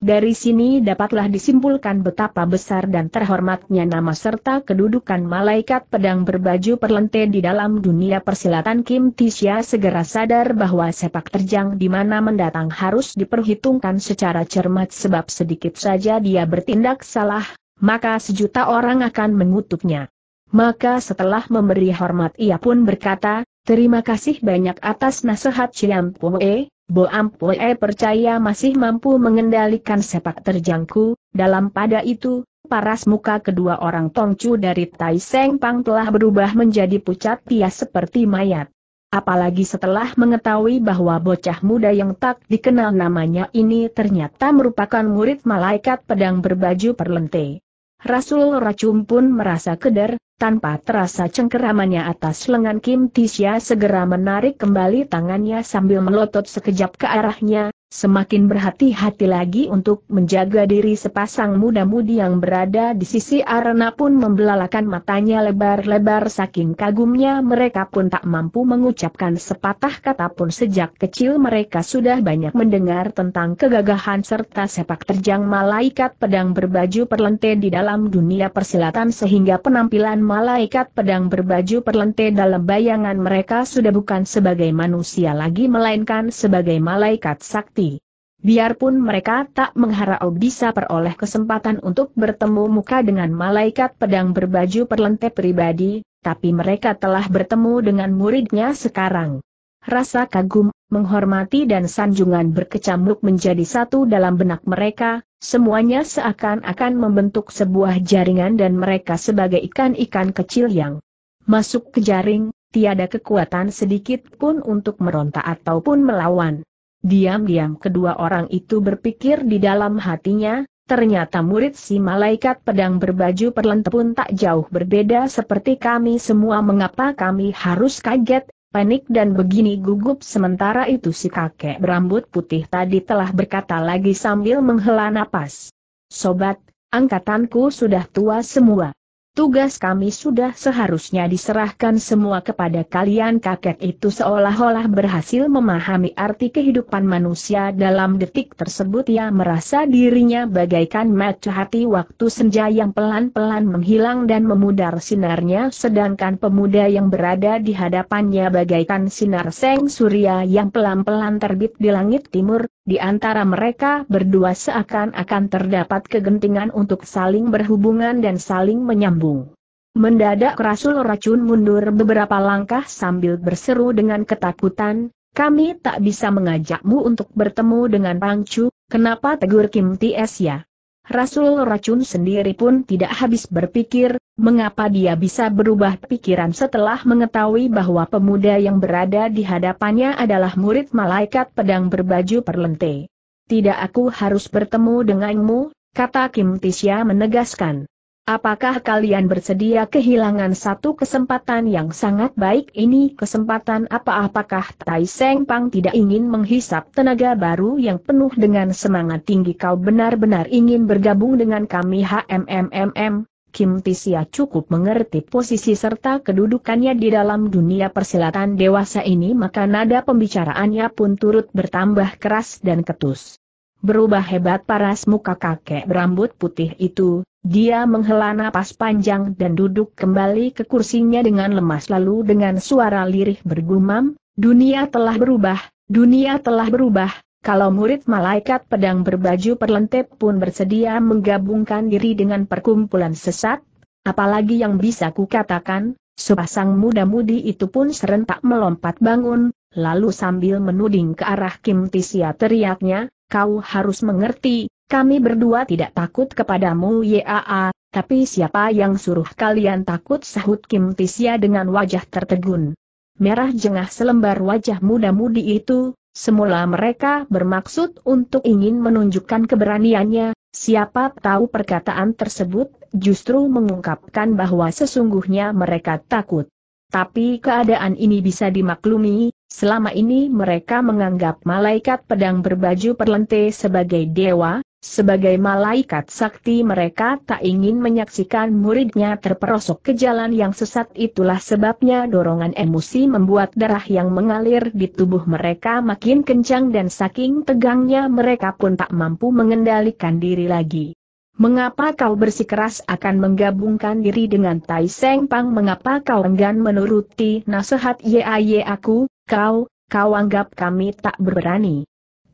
Dari sini dapatlah disimpulkan betapa besar dan terhormatnya nama serta kedudukan malaikat pedang berbaju perlente di dalam dunia persilatan Kim Tisya segera sadar bahwa sepak terjang di mana mendatang harus diperhitungkan secara cermat sebab sedikit saja dia bertindak salah, maka sejuta orang akan mengutuknya. Maka setelah memberi hormat ia pun berkata, Terima kasih banyak atas nasihat Ciam Pue, Bo Ampue percaya masih mampu mengendalikan sepak terjangku, dalam pada itu, paras muka kedua orang Tongcu dari Tai Seng Pang telah berubah menjadi pucat pias seperti mayat. Apalagi setelah mengetahui bahwa bocah muda yang tak dikenal namanya ini ternyata merupakan murid malaikat pedang berbaju perlente. Rasul Racum pun merasa keder, tanpa terasa cengkeramannya atas lengan Kim Tisya segera menarik kembali tangannya sambil melotot sekejap ke arahnya, semakin berhati-hati lagi untuk menjaga diri sepasang muda-mudi yang berada di sisi arena pun membelalakan matanya lebar-lebar saking kagumnya mereka pun tak mampu mengucapkan sepatah kata pun sejak kecil mereka sudah banyak mendengar tentang kegagahan serta sepak terjang malaikat pedang berbaju perlente di dalam dunia persilatan sehingga penampilan malaikat pedang berbaju perlente dalam bayangan mereka sudah bukan sebagai manusia lagi melainkan sebagai malaikat sakti. Biarpun mereka tak mengharap bisa peroleh kesempatan untuk bertemu muka dengan malaikat pedang berbaju perlente pribadi, tapi mereka telah bertemu dengan muridnya sekarang. Rasa kagum, menghormati dan sanjungan berkecamuk menjadi satu dalam benak mereka, Semuanya seakan-akan membentuk sebuah jaringan dan mereka sebagai ikan-ikan kecil yang masuk ke jaring, tiada kekuatan sedikit pun untuk meronta ataupun melawan. Diam-diam kedua orang itu berpikir di dalam hatinya, Ternyata murid si malaikat pedang berbaju perlen pun tak jauh berbeda seperti kami semua mengapa kami harus kaget, panik dan begini gugup sementara itu si kakek berambut putih tadi telah berkata lagi sambil menghela napas. Sobat, angkatanku sudah tua semua. Tugas kami sudah seharusnya diserahkan semua kepada kalian kakek itu seolah-olah berhasil memahami arti kehidupan manusia dalam detik tersebut ia merasa dirinya bagaikan hati waktu senja yang pelan-pelan menghilang dan memudar sinarnya sedangkan pemuda yang berada di hadapannya bagaikan sinar seng surya yang pelan-pelan terbit di langit timur, di antara mereka berdua seakan-akan terdapat kegentingan untuk saling berhubungan dan saling menyambung. Mendadak Rasul Racun mundur beberapa langkah sambil berseru dengan ketakutan, kami tak bisa mengajakmu untuk bertemu dengan Pangcu, kenapa tegur Kim Ties ya? Rasul Racun sendiri pun tidak habis berpikir, mengapa dia bisa berubah pikiran setelah mengetahui bahwa pemuda yang berada di hadapannya adalah murid malaikat pedang berbaju perlente. Tidak aku harus bertemu denganmu, kata Kim Tisya menegaskan. Apakah kalian bersedia kehilangan satu kesempatan yang sangat baik ini? Kesempatan apa? Apakah Tai Seng Pang tidak ingin menghisap tenaga baru yang penuh dengan semangat tinggi? Kau benar-benar ingin bergabung dengan kami HMMMM? Kim Tisia cukup mengerti posisi serta kedudukannya di dalam dunia persilatan dewasa ini maka nada pembicaraannya pun turut bertambah keras dan ketus. Berubah hebat paras muka kakek berambut putih itu, dia menghela napas panjang dan duduk kembali ke kursinya dengan lemas lalu dengan suara lirih bergumam, dunia telah berubah, dunia telah berubah, kalau murid malaikat pedang berbaju perlentep pun bersedia menggabungkan diri dengan perkumpulan sesat, apalagi yang bisa kukatakan, sepasang muda-mudi itu pun serentak melompat bangun, lalu sambil menuding ke arah Kim Tisia teriaknya, kau harus mengerti, kami berdua tidak takut kepadamu Yaa, tapi siapa yang suruh kalian takut sahut Kim Tisya dengan wajah tertegun. Merah jengah selembar wajah muda-mudi itu, semula mereka bermaksud untuk ingin menunjukkan keberaniannya, siapa tahu perkataan tersebut justru mengungkapkan bahwa sesungguhnya mereka takut. Tapi keadaan ini bisa dimaklumi, selama ini mereka menganggap malaikat pedang berbaju perlente sebagai dewa, sebagai malaikat sakti mereka tak ingin menyaksikan muridnya terperosok ke jalan yang sesat itulah sebabnya dorongan emosi membuat darah yang mengalir di tubuh mereka makin kencang dan saking tegangnya mereka pun tak mampu mengendalikan diri lagi. Mengapa kau bersikeras akan menggabungkan diri dengan Tai Seng Pang? Mengapa kau enggan menuruti nasihat YAY aku, kau, kau anggap kami tak berani?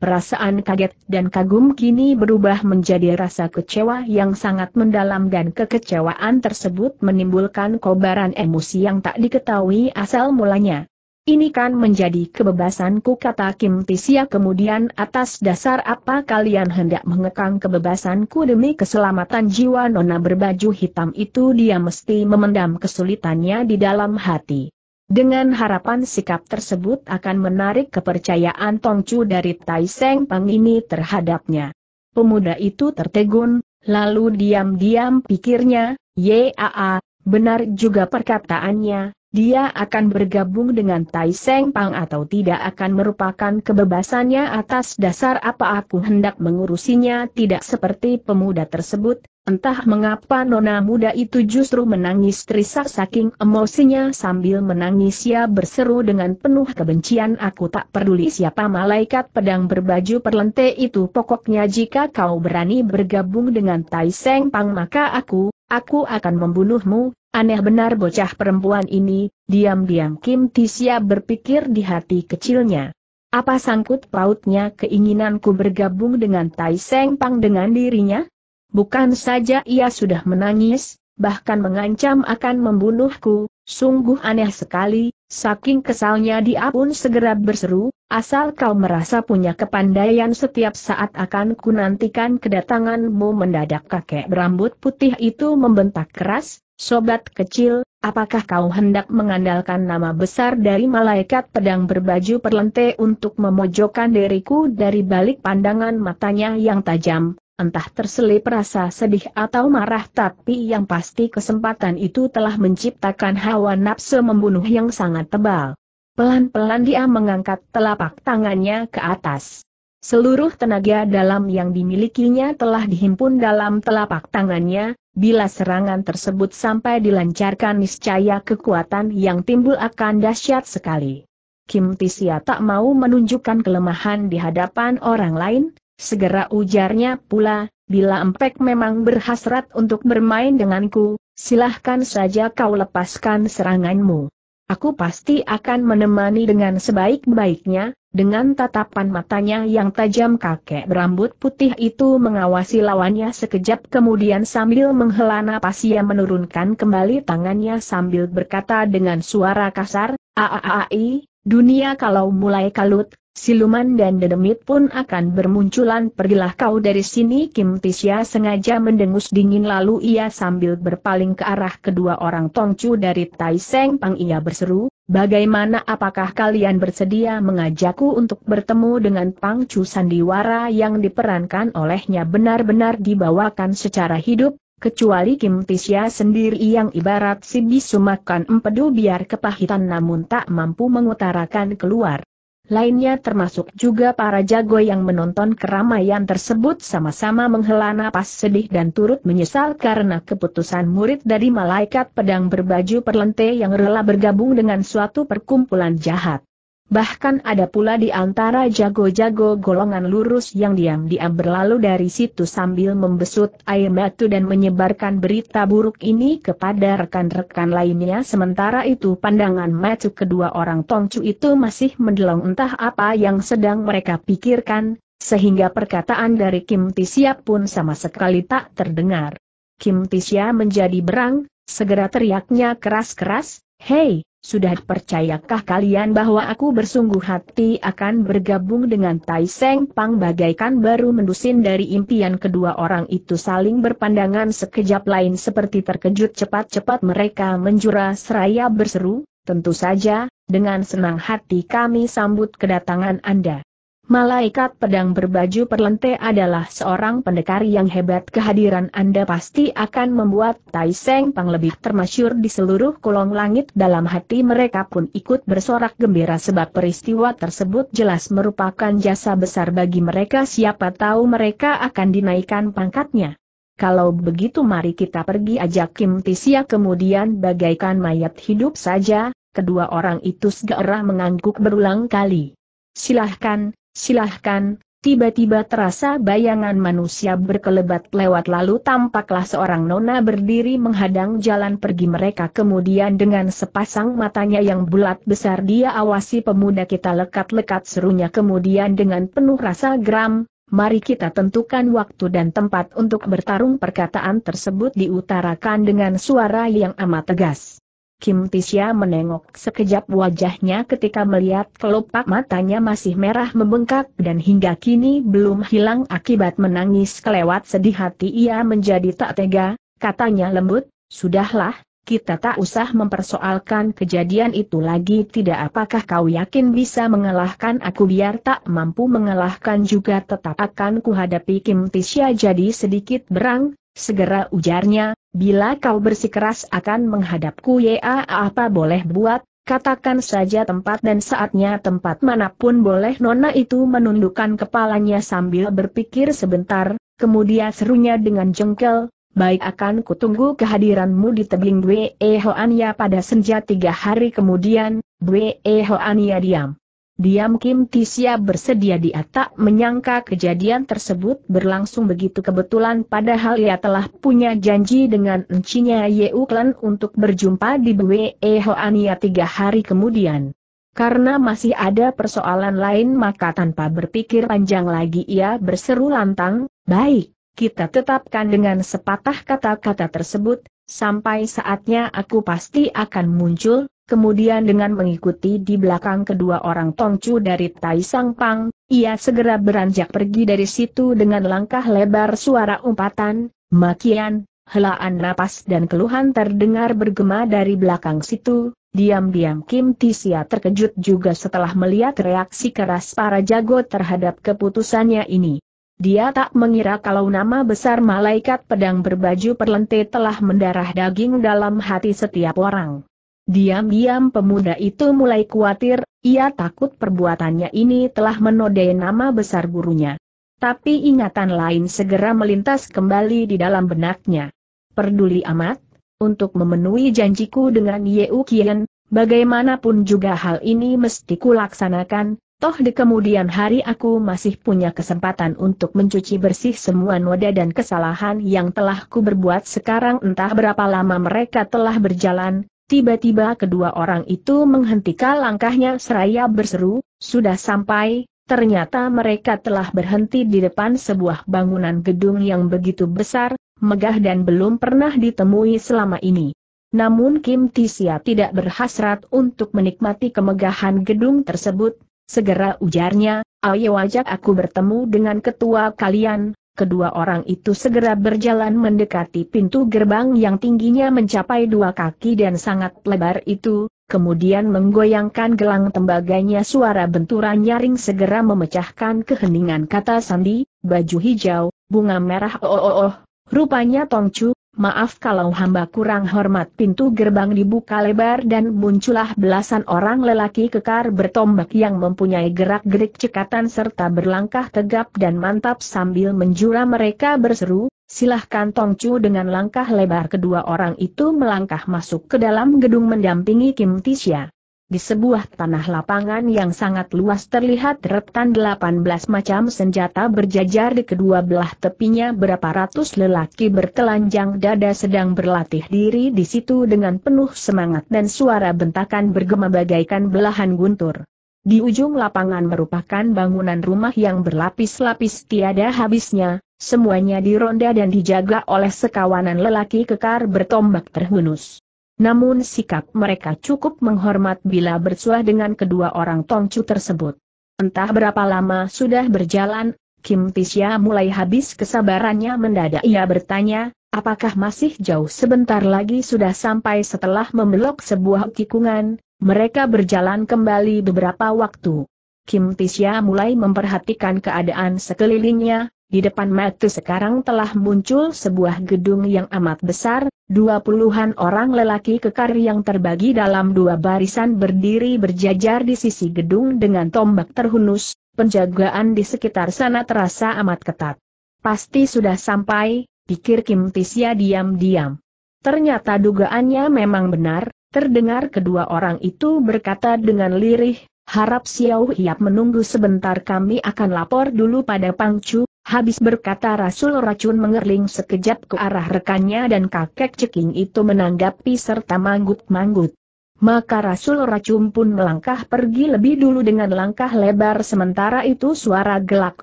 Perasaan kaget dan kagum kini berubah menjadi rasa kecewa yang sangat mendalam dan kekecewaan tersebut menimbulkan kobaran emosi yang tak diketahui asal mulanya. Ini kan menjadi kebebasanku kata Kim Tisia kemudian atas dasar apa kalian hendak mengekang kebebasanku demi keselamatan jiwa nona berbaju hitam itu dia mesti memendam kesulitannya di dalam hati. Dengan harapan sikap tersebut akan menarik kepercayaan Tong Tongcu dari Tai Seng Peng ini terhadapnya. Pemuda itu tertegun, lalu diam-diam pikirnya, Yaa, benar juga perkataannya, dia akan bergabung dengan Tai Seng Pang atau tidak akan merupakan kebebasannya atas dasar apa aku hendak mengurusinya tidak seperti pemuda tersebut, Entah mengapa nona muda itu justru menangis terisak saking emosinya sambil menangis ia berseru dengan penuh kebencian aku tak peduli siapa malaikat pedang berbaju perlente itu pokoknya jika kau berani bergabung dengan Tai Seng Pang maka aku, aku akan membunuhmu, aneh benar bocah perempuan ini, diam-diam Kim Tisya berpikir di hati kecilnya. Apa sangkut pautnya keinginanku bergabung dengan Tai Seng Pang dengan dirinya? Bukan saja ia sudah menangis, bahkan mengancam akan membunuhku, sungguh aneh sekali, saking kesalnya dia pun segera berseru, asal kau merasa punya kepandaian setiap saat akan ku nantikan kedatanganmu mendadak kakek berambut putih itu membentak keras, sobat kecil, apakah kau hendak mengandalkan nama besar dari malaikat pedang berbaju perlente untuk memojokkan diriku dari balik pandangan matanya yang tajam, Entah terselip rasa sedih atau marah tapi yang pasti kesempatan itu telah menciptakan hawa nafsu membunuh yang sangat tebal. Pelan-pelan dia mengangkat telapak tangannya ke atas. Seluruh tenaga dalam yang dimilikinya telah dihimpun dalam telapak tangannya, bila serangan tersebut sampai dilancarkan niscaya kekuatan yang timbul akan dahsyat sekali. Kim Tisia tak mau menunjukkan kelemahan di hadapan orang lain, Segera ujarnya pula, bila empek memang berhasrat untuk bermain denganku, silahkan saja kau lepaskan seranganmu. Aku pasti akan menemani dengan sebaik-baiknya, dengan tatapan matanya yang tajam kakek berambut putih itu mengawasi lawannya sekejap kemudian sambil menghela napas ia menurunkan kembali tangannya sambil berkata dengan suara kasar, Aaai, dunia kalau mulai kalut, Siluman dan dedemit pun akan bermunculan pergilah kau dari sini Kim Tisya sengaja mendengus dingin lalu ia sambil berpaling ke arah kedua orang Tongcu dari Tai Seng Pang ia berseru, bagaimana apakah kalian bersedia mengajakku untuk bertemu dengan Pang Chu Sandiwara yang diperankan olehnya benar-benar dibawakan secara hidup, kecuali Kim Tisya sendiri yang ibarat si bisu makan empedu biar kepahitan namun tak mampu mengutarakan keluar lainnya termasuk juga para jago yang menonton keramaian tersebut sama-sama menghela napas sedih dan turut menyesal karena keputusan murid dari malaikat pedang berbaju perlente yang rela bergabung dengan suatu perkumpulan jahat. Bahkan ada pula di antara jago-jago golongan lurus yang diam-diam berlalu dari situ sambil membesut air mata dan menyebarkan berita buruk ini kepada rekan-rekan lainnya. Sementara itu pandangan mata kedua orang Tongcu itu masih mendelong entah apa yang sedang mereka pikirkan, sehingga perkataan dari Kim Tisya pun sama sekali tak terdengar. Kim Tisya menjadi berang, segera teriaknya keras-keras, Hei, sudah percayakah kalian bahwa aku bersungguh hati akan bergabung dengan Tai Seng Pang bagaikan baru mendusin dari impian kedua orang itu saling berpandangan sekejap lain seperti terkejut cepat-cepat mereka menjura seraya berseru, tentu saja, dengan senang hati kami sambut kedatangan Anda. Malaikat pedang berbaju perlente adalah seorang pendekar yang hebat kehadiran Anda pasti akan membuat Tai Seng Pang lebih termasyur di seluruh kolong langit dalam hati mereka pun ikut bersorak gembira sebab peristiwa tersebut jelas merupakan jasa besar bagi mereka siapa tahu mereka akan dinaikkan pangkatnya. Kalau begitu mari kita pergi ajak Kim Tisia kemudian bagaikan mayat hidup saja, kedua orang itu segera mengangguk berulang kali. Silahkan, Silahkan, tiba-tiba terasa bayangan manusia berkelebat lewat lalu tampaklah seorang nona berdiri menghadang jalan pergi mereka kemudian dengan sepasang matanya yang bulat besar dia awasi pemuda kita lekat-lekat serunya kemudian dengan penuh rasa geram, Mari kita tentukan waktu dan tempat untuk bertarung perkataan tersebut diutarakan dengan suara yang amat tegas. Kim Tisya menengok sekejap wajahnya ketika melihat kelopak matanya masih merah membengkak dan hingga kini belum hilang akibat menangis kelewat sedih hati ia menjadi tak tega, katanya lembut, sudahlah, kita tak usah mempersoalkan kejadian itu lagi tidak apakah kau yakin bisa mengalahkan aku biar tak mampu mengalahkan juga tetap akan kuhadapi Kim Tisya. jadi sedikit berang, Segera ujarnya, bila kau bersikeras akan menghadapku ya apa boleh buat, katakan saja tempat dan saatnya tempat manapun boleh Nona itu menundukkan kepalanya sambil berpikir sebentar, kemudian serunya dengan jengkel, baik akan kutunggu kehadiranmu di tebing Bwe Hoan ya pada senja tiga hari kemudian, Bwe Hoan ya diam. Diam Kim Tisia bersedia di tak menyangka kejadian tersebut berlangsung begitu kebetulan padahal ia telah punya janji dengan encinya Ye Uklan untuk berjumpa di BWE Hoania tiga hari kemudian. Karena masih ada persoalan lain maka tanpa berpikir panjang lagi ia berseru lantang, baik, kita tetapkan dengan sepatah kata-kata tersebut, sampai saatnya aku pasti akan muncul, Kemudian dengan mengikuti di belakang kedua orang Tongcu dari Tai Sang Pang, ia segera beranjak pergi dari situ dengan langkah lebar suara umpatan, makian, helaan napas dan keluhan terdengar bergema dari belakang situ. Diam-diam Kim Tisia terkejut juga setelah melihat reaksi keras para jago terhadap keputusannya ini. Dia tak mengira kalau nama besar malaikat pedang berbaju perlente telah mendarah daging dalam hati setiap orang. Diam-diam pemuda itu mulai khawatir, ia takut perbuatannya ini telah menodai nama besar gurunya. Tapi ingatan lain segera melintas kembali di dalam benaknya. Perduli amat, untuk memenuhi janjiku dengan Ye Ukien, bagaimanapun juga hal ini mesti kulaksanakan, toh di kemudian hari aku masih punya kesempatan untuk mencuci bersih semua noda dan kesalahan yang telah ku berbuat sekarang entah berapa lama mereka telah berjalan, Tiba-tiba kedua orang itu menghentikan langkahnya seraya berseru, sudah sampai, ternyata mereka telah berhenti di depan sebuah bangunan gedung yang begitu besar, megah dan belum pernah ditemui selama ini. Namun Kim Tisia tidak berhasrat untuk menikmati kemegahan gedung tersebut, segera ujarnya, ayo ajak aku bertemu dengan ketua kalian, kedua orang itu segera berjalan mendekati pintu gerbang yang tingginya mencapai dua kaki dan sangat lebar itu, kemudian menggoyangkan gelang tembaganya suara benturan nyaring segera memecahkan keheningan kata Sandi, baju hijau, bunga merah oh oh oh, rupanya Tongcu, Maaf kalau hamba kurang hormat pintu gerbang dibuka lebar dan muncullah belasan orang lelaki kekar bertombak yang mempunyai gerak-gerik cekatan serta berlangkah tegap dan mantap sambil menjura mereka berseru, silahkan Tongcu dengan langkah lebar kedua orang itu melangkah masuk ke dalam gedung mendampingi Kim Tisha. Di sebuah tanah lapangan yang sangat luas terlihat retan 18 macam senjata berjajar di kedua belah tepinya berapa ratus lelaki bertelanjang dada sedang berlatih diri di situ dengan penuh semangat dan suara bentakan bergema bagaikan belahan guntur. Di ujung lapangan merupakan bangunan rumah yang berlapis-lapis tiada habisnya, semuanya dironda dan dijaga oleh sekawanan lelaki kekar bertombak terhunus. Namun sikap mereka cukup menghormat bila bersuah dengan kedua orang Tongcu tersebut. Entah berapa lama sudah berjalan, Kim Tisya mulai habis kesabarannya mendadak ia bertanya, apakah masih jauh sebentar lagi sudah sampai setelah membelok sebuah tikungan, mereka berjalan kembali beberapa waktu. Kim Tisya mulai memperhatikan keadaan sekelilingnya, di depan mata sekarang telah muncul sebuah gedung yang amat besar, dua puluhan orang lelaki kekar yang terbagi dalam dua barisan berdiri berjajar di sisi gedung dengan tombak terhunus, penjagaan di sekitar sana terasa amat ketat. Pasti sudah sampai, pikir Kim Tisya diam-diam. Ternyata dugaannya memang benar, terdengar kedua orang itu berkata dengan lirih, harap Xiao Hiap menunggu sebentar kami akan lapor dulu pada Pangcu, Habis berkata Rasul Racun mengerling sekejap ke arah rekannya dan kakek ceking itu menanggapi serta manggut-manggut. Maka Rasul Racun pun melangkah pergi lebih dulu dengan langkah lebar sementara itu suara gelak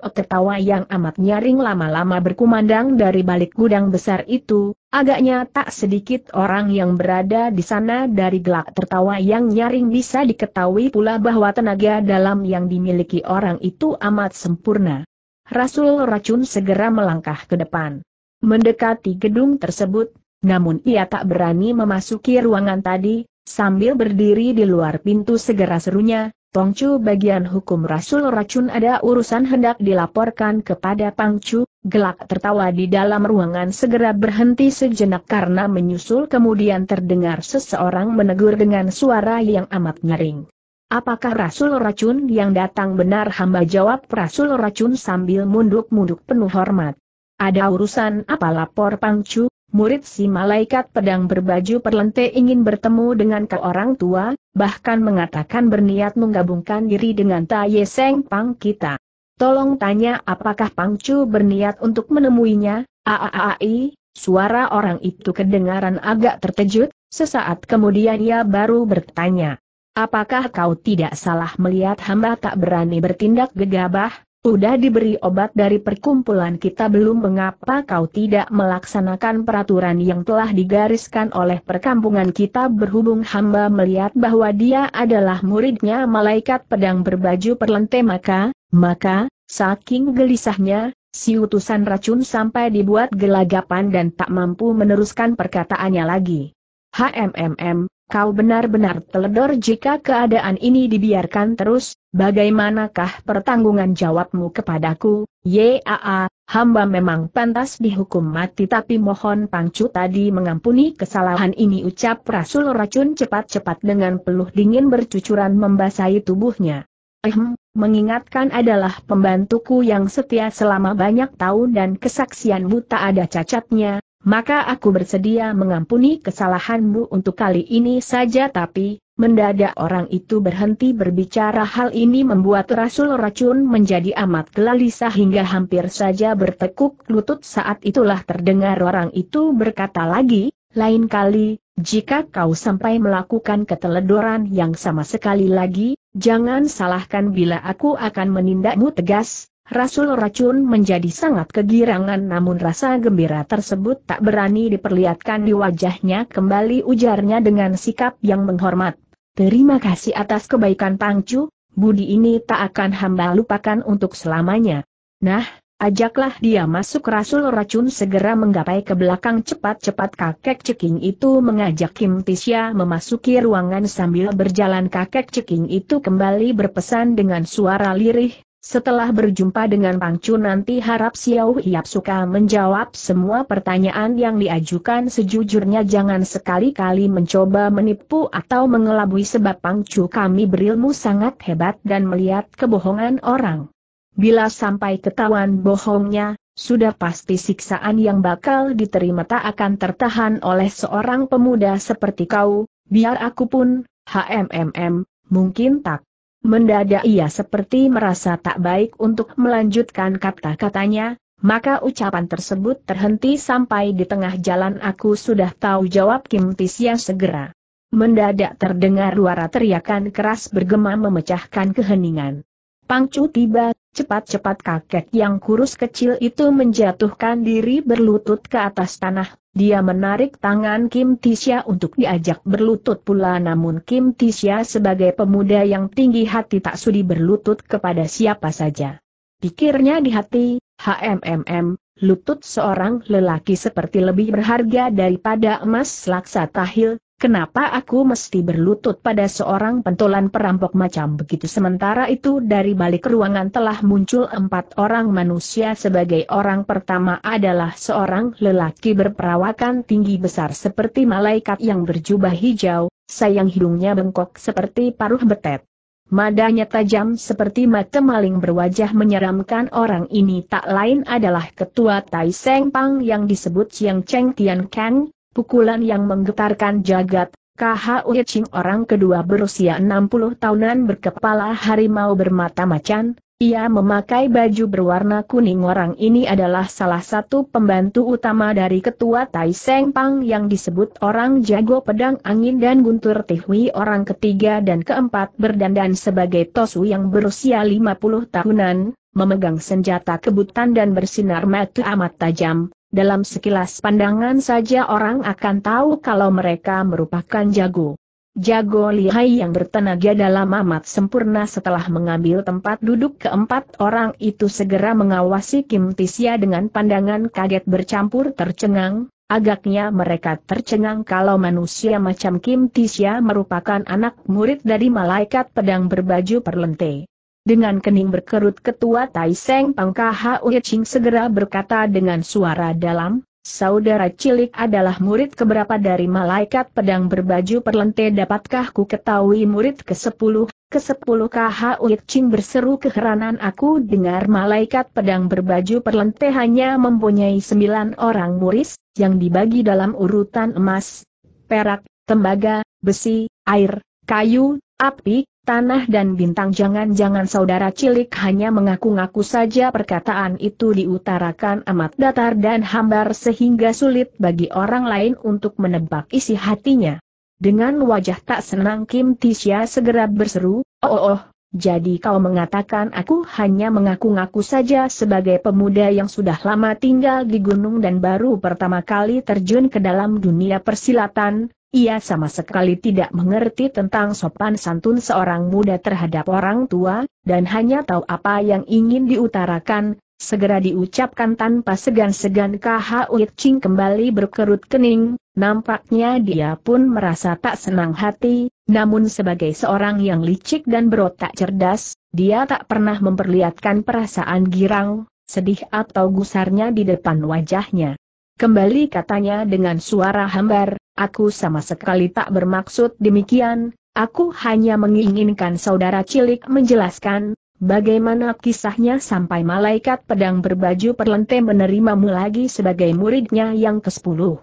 ketawa yang amat nyaring lama-lama berkumandang dari balik gudang besar itu, agaknya tak sedikit orang yang berada di sana dari gelak tertawa yang nyaring bisa diketahui pula bahwa tenaga dalam yang dimiliki orang itu amat sempurna. Rasul Racun segera melangkah ke depan. Mendekati gedung tersebut, namun ia tak berani memasuki ruangan tadi, sambil berdiri di luar pintu segera serunya, Tongcu bagian hukum Rasul Racun ada urusan hendak dilaporkan kepada Pangcu, gelak tertawa di dalam ruangan segera berhenti sejenak karena menyusul kemudian terdengar seseorang menegur dengan suara yang amat nyaring. Apakah Rasul Racun yang datang benar hamba jawab Rasul Racun sambil munduk-munduk penuh hormat. Ada urusan apa lapor Pangcu, murid si malaikat pedang berbaju perlente ingin bertemu dengan ke orang tua, bahkan mengatakan berniat menggabungkan diri dengan Taye Seng Pang kita. Tolong tanya apakah Pangcu berniat untuk menemuinya, aaai, suara orang itu kedengaran agak terkejut, sesaat kemudian ia baru bertanya. Apakah kau tidak salah melihat hamba tak berani bertindak gegabah? Udah diberi obat dari perkumpulan kita belum mengapa kau tidak melaksanakan peraturan yang telah digariskan oleh perkampungan kita berhubung hamba melihat bahwa dia adalah muridnya malaikat pedang berbaju perlente maka, maka, saking gelisahnya, si utusan racun sampai dibuat gelagapan dan tak mampu meneruskan perkataannya lagi. HMMM, kau benar-benar teledor jika keadaan ini dibiarkan terus, bagaimanakah pertanggungan jawabmu kepadaku, Yaa, hamba memang pantas dihukum mati tapi mohon pangcu tadi mengampuni kesalahan ini ucap Rasul racun cepat-cepat dengan peluh dingin bercucuran membasahi tubuhnya. Ehm, mengingatkan adalah pembantuku yang setia selama banyak tahun dan kesaksianmu tak ada cacatnya, maka aku bersedia mengampuni kesalahanmu untuk kali ini saja tapi, mendadak orang itu berhenti berbicara hal ini membuat Rasul Racun menjadi amat gelisah hingga hampir saja bertekuk lutut saat itulah terdengar orang itu berkata lagi, lain kali, jika kau sampai melakukan keteledoran yang sama sekali lagi, jangan salahkan bila aku akan menindakmu tegas, Rasul Racun menjadi sangat kegirangan namun rasa gembira tersebut tak berani diperlihatkan di wajahnya kembali ujarnya dengan sikap yang menghormat. Terima kasih atas kebaikan Pangcu, budi ini tak akan hamba lupakan untuk selamanya. Nah, ajaklah dia masuk Rasul Racun segera menggapai ke belakang cepat-cepat kakek ceking itu mengajak Kim Tisya memasuki ruangan sambil berjalan kakek ceking itu kembali berpesan dengan suara lirih, setelah berjumpa dengan Pangcu nanti harap Xiao Hiap suka menjawab semua pertanyaan yang diajukan sejujurnya jangan sekali-kali mencoba menipu atau mengelabui sebab Pangcu kami berilmu sangat hebat dan melihat kebohongan orang. Bila sampai ketahuan bohongnya, sudah pasti siksaan yang bakal diterima tak akan tertahan oleh seorang pemuda seperti kau, biar aku pun, HMMM, mungkin tak Mendadak ia seperti merasa tak baik untuk melanjutkan kata-katanya, maka ucapan tersebut terhenti sampai di tengah jalan aku sudah tahu jawab Kim Tisya segera. Mendadak terdengar suara teriakan keras bergema memecahkan keheningan. Pangcu tiba, cepat-cepat kakek yang kurus kecil itu menjatuhkan diri berlutut ke atas tanah, dia menarik tangan Kim Tisha untuk diajak berlutut pula namun Kim Tisha sebagai pemuda yang tinggi hati tak sudi berlutut kepada siapa saja. Pikirnya di hati, HMMM, lutut seorang lelaki seperti lebih berharga daripada emas laksa tahil, Kenapa aku mesti berlutut pada seorang pentolan perampok macam begitu sementara itu dari balik ruangan telah muncul empat orang manusia sebagai orang pertama adalah seorang lelaki berperawakan tinggi besar seperti malaikat yang berjubah hijau, sayang hidungnya bengkok seperti paruh betet. Madanya tajam seperti mata maling berwajah menyeramkan orang ini tak lain adalah ketua Tai Seng Pang yang disebut Chiang Cheng Tian Kang, pukulan yang menggetarkan jagat, KHU Ching orang kedua berusia 60 tahunan berkepala harimau bermata macan, ia memakai baju berwarna kuning orang ini adalah salah satu pembantu utama dari ketua Tai Seng Pang yang disebut orang jago pedang angin dan guntur tihwi orang ketiga dan keempat berdandan sebagai Tosu yang berusia 50 tahunan, memegang senjata kebutan dan bersinar mata amat tajam, dalam sekilas pandangan saja orang akan tahu kalau mereka merupakan jago. Jago lihai yang bertenaga dalam amat sempurna setelah mengambil tempat duduk keempat orang itu segera mengawasi Kim Tisya dengan pandangan kaget bercampur tercengang, agaknya mereka tercengang kalau manusia macam Kim Tisya merupakan anak murid dari malaikat pedang berbaju perlente. Dengan kening berkerut ketua Tai Seng Pangka Hui Ching segera berkata dengan suara dalam, Saudara cilik adalah murid keberapa dari malaikat pedang berbaju perlente dapatkah ku ketahui murid ke-10, ke-10 KH Hui Ching berseru keheranan aku dengar malaikat pedang berbaju perlente hanya mempunyai 9 orang murid, yang dibagi dalam urutan emas, perak, tembaga, besi, air, kayu, api, Tanah dan bintang jangan-jangan saudara cilik hanya mengaku-ngaku saja perkataan itu diutarakan amat datar dan hambar sehingga sulit bagi orang lain untuk menebak isi hatinya. Dengan wajah tak senang Kim Tisha segera berseru, oh, oh, oh jadi kau mengatakan aku hanya mengaku-ngaku saja sebagai pemuda yang sudah lama tinggal di gunung dan baru pertama kali terjun ke dalam dunia persilatan, ia sama sekali tidak mengerti tentang sopan santun seorang muda terhadap orang tua, dan hanya tahu apa yang ingin diutarakan, segera diucapkan tanpa segan-segan KH Ching kembali berkerut kening, nampaknya dia pun merasa tak senang hati, namun sebagai seorang yang licik dan berotak cerdas, dia tak pernah memperlihatkan perasaan girang, sedih atau gusarnya di depan wajahnya. Kembali katanya dengan suara hambar, Aku sama sekali tak bermaksud demikian, aku hanya menginginkan saudara cilik menjelaskan, bagaimana kisahnya sampai malaikat pedang berbaju perlente menerimamu lagi sebagai muridnya yang ke-10.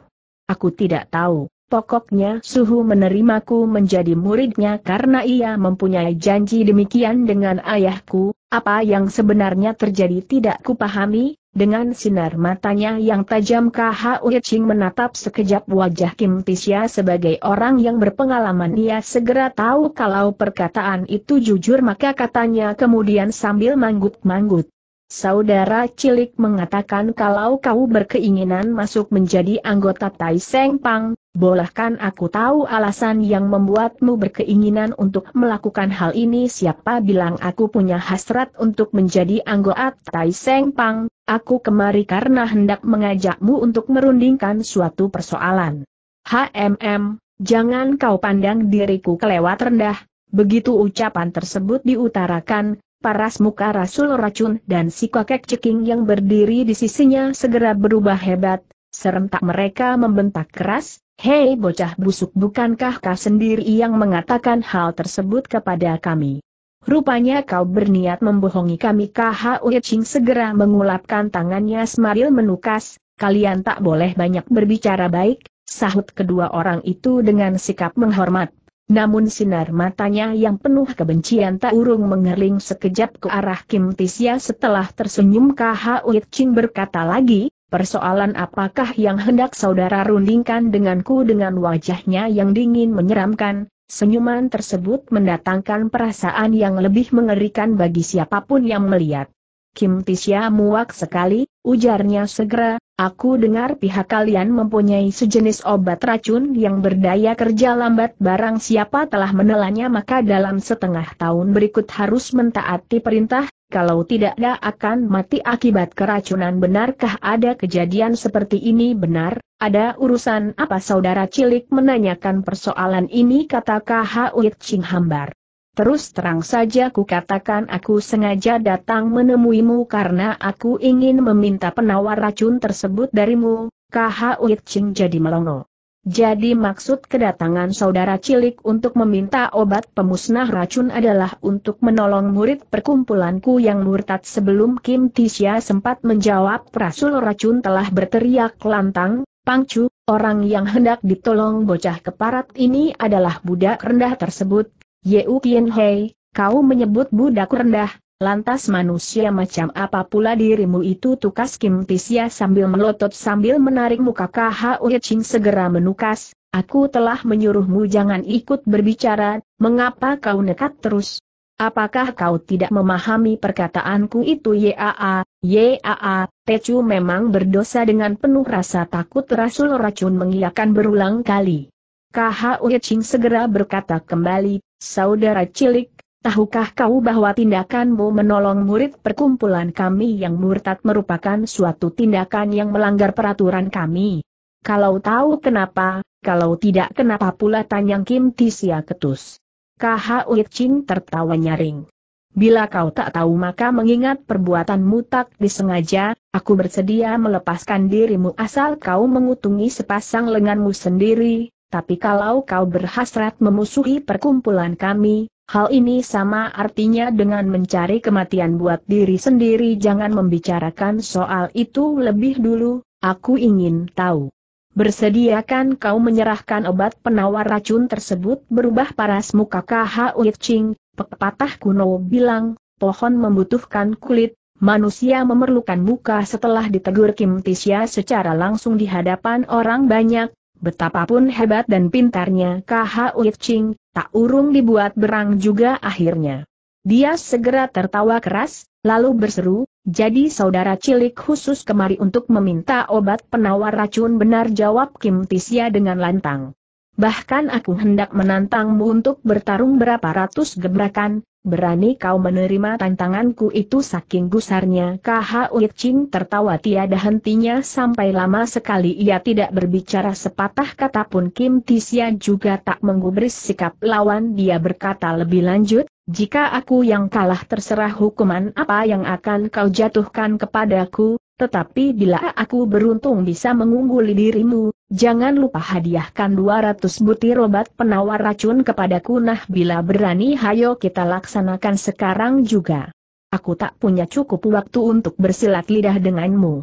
Aku tidak tahu, Pokoknya Suhu menerimaku menjadi muridnya karena ia mempunyai janji demikian dengan ayahku, apa yang sebenarnya terjadi tidak kupahami, dengan sinar matanya yang tajam KH Ching menatap sekejap wajah Kim Tisya sebagai orang yang berpengalaman ia segera tahu kalau perkataan itu jujur maka katanya kemudian sambil manggut-manggut. Saudara Cilik mengatakan kalau kau berkeinginan masuk menjadi anggota Tai Seng Pang, bolehkan aku tahu alasan yang membuatmu berkeinginan untuk melakukan hal ini siapa bilang aku punya hasrat untuk menjadi anggota Tai Seng Pang, aku kemari karena hendak mengajakmu untuk merundingkan suatu persoalan. HMM, jangan kau pandang diriku kelewat rendah, Begitu ucapan tersebut diutarakan, paras muka Rasul racun dan si kakek ceking yang berdiri di sisinya segera berubah hebat, serentak mereka membentak keras, Hei bocah busuk bukankah kau sendiri yang mengatakan hal tersebut kepada kami? Rupanya kau berniat membohongi kami KH Uecing segera mengulapkan tangannya semaril menukas, kalian tak boleh banyak berbicara baik, sahut kedua orang itu dengan sikap menghormat. Namun sinar matanya yang penuh kebencian tak urung mengerling sekejap ke arah Kim Tisya setelah tersenyum KH Ching berkata lagi, Persoalan apakah yang hendak saudara rundingkan denganku dengan wajahnya yang dingin menyeramkan, senyuman tersebut mendatangkan perasaan yang lebih mengerikan bagi siapapun yang melihat. Kim Tisya muak sekali, ujarnya segera, Aku dengar pihak kalian mempunyai sejenis obat racun yang berdaya kerja lambat barang siapa telah menelannya maka dalam setengah tahun berikut harus mentaati perintah, kalau tidak dia akan mati akibat keracunan benarkah ada kejadian seperti ini benar, ada urusan apa saudara cilik menanyakan persoalan ini kata KH Uit Ching Hambar. Terus terang saja ku katakan aku sengaja datang menemuimu karena aku ingin meminta penawar racun tersebut darimu, KH Uitching jadi melongo. Jadi maksud kedatangan saudara cilik untuk meminta obat pemusnah racun adalah untuk menolong murid perkumpulanku yang murtad sebelum Kim Tisya sempat menjawab Rasul racun telah berteriak lantang, Pangcu, orang yang hendak ditolong bocah keparat ini adalah budak rendah tersebut, Yeu Kien Hei, kau menyebut budak rendah, lantas manusia macam apa pula dirimu itu tukas Kim Tisya sambil melotot sambil menarik muka Khui Ching segera menukas, aku telah menyuruhmu jangan ikut berbicara, mengapa kau nekat terus? Apakah kau tidak memahami perkataanku itu Yaa, Yaa, Tecu memang berdosa dengan penuh rasa takut Rasul Racun mengiakan berulang kali. Khui Ching segera berkata kembali, Saudara cilik, tahukah kau bahwa tindakanmu menolong murid perkumpulan kami yang murtad merupakan suatu tindakan yang melanggar peraturan kami? Kalau tahu kenapa, kalau tidak kenapa pula tanya Kim Tisia Ketus. KH Ching tertawa nyaring. Bila kau tak tahu maka mengingat perbuatanmu tak disengaja, aku bersedia melepaskan dirimu asal kau mengutungi sepasang lenganmu sendiri, tapi kalau kau berhasrat memusuhi perkumpulan kami, hal ini sama artinya dengan mencari kematian buat diri sendiri jangan membicarakan soal itu lebih dulu, aku ingin tahu. Bersediakan kau menyerahkan obat penawar racun tersebut berubah paras muka KH Uit Ching, pepatah kuno bilang, pohon membutuhkan kulit, manusia memerlukan muka setelah ditegur Kim Tisya secara langsung di hadapan orang banyak, Betapapun hebat dan pintarnya KH Ching, tak urung dibuat berang juga akhirnya. Dia segera tertawa keras, lalu berseru, jadi saudara cilik khusus kemari untuk meminta obat penawar racun benar jawab Kim Tisya dengan lantang. Bahkan aku hendak menantangmu untuk bertarung berapa ratus gebrakan, Berani kau menerima tantanganku itu saking gusarnya Kaha Ching tertawa tiada hentinya sampai lama sekali ia tidak berbicara sepatah kata pun Kim Tisya juga tak menggubris sikap lawan dia berkata lebih lanjut, jika aku yang kalah terserah hukuman apa yang akan kau jatuhkan kepadaku, tetapi bila aku beruntung bisa mengungguli dirimu, jangan lupa hadiahkan 200 butir obat penawar racun kepadaku nah bila berani hayo kita laksanakan sekarang juga. Aku tak punya cukup waktu untuk bersilat lidah denganmu.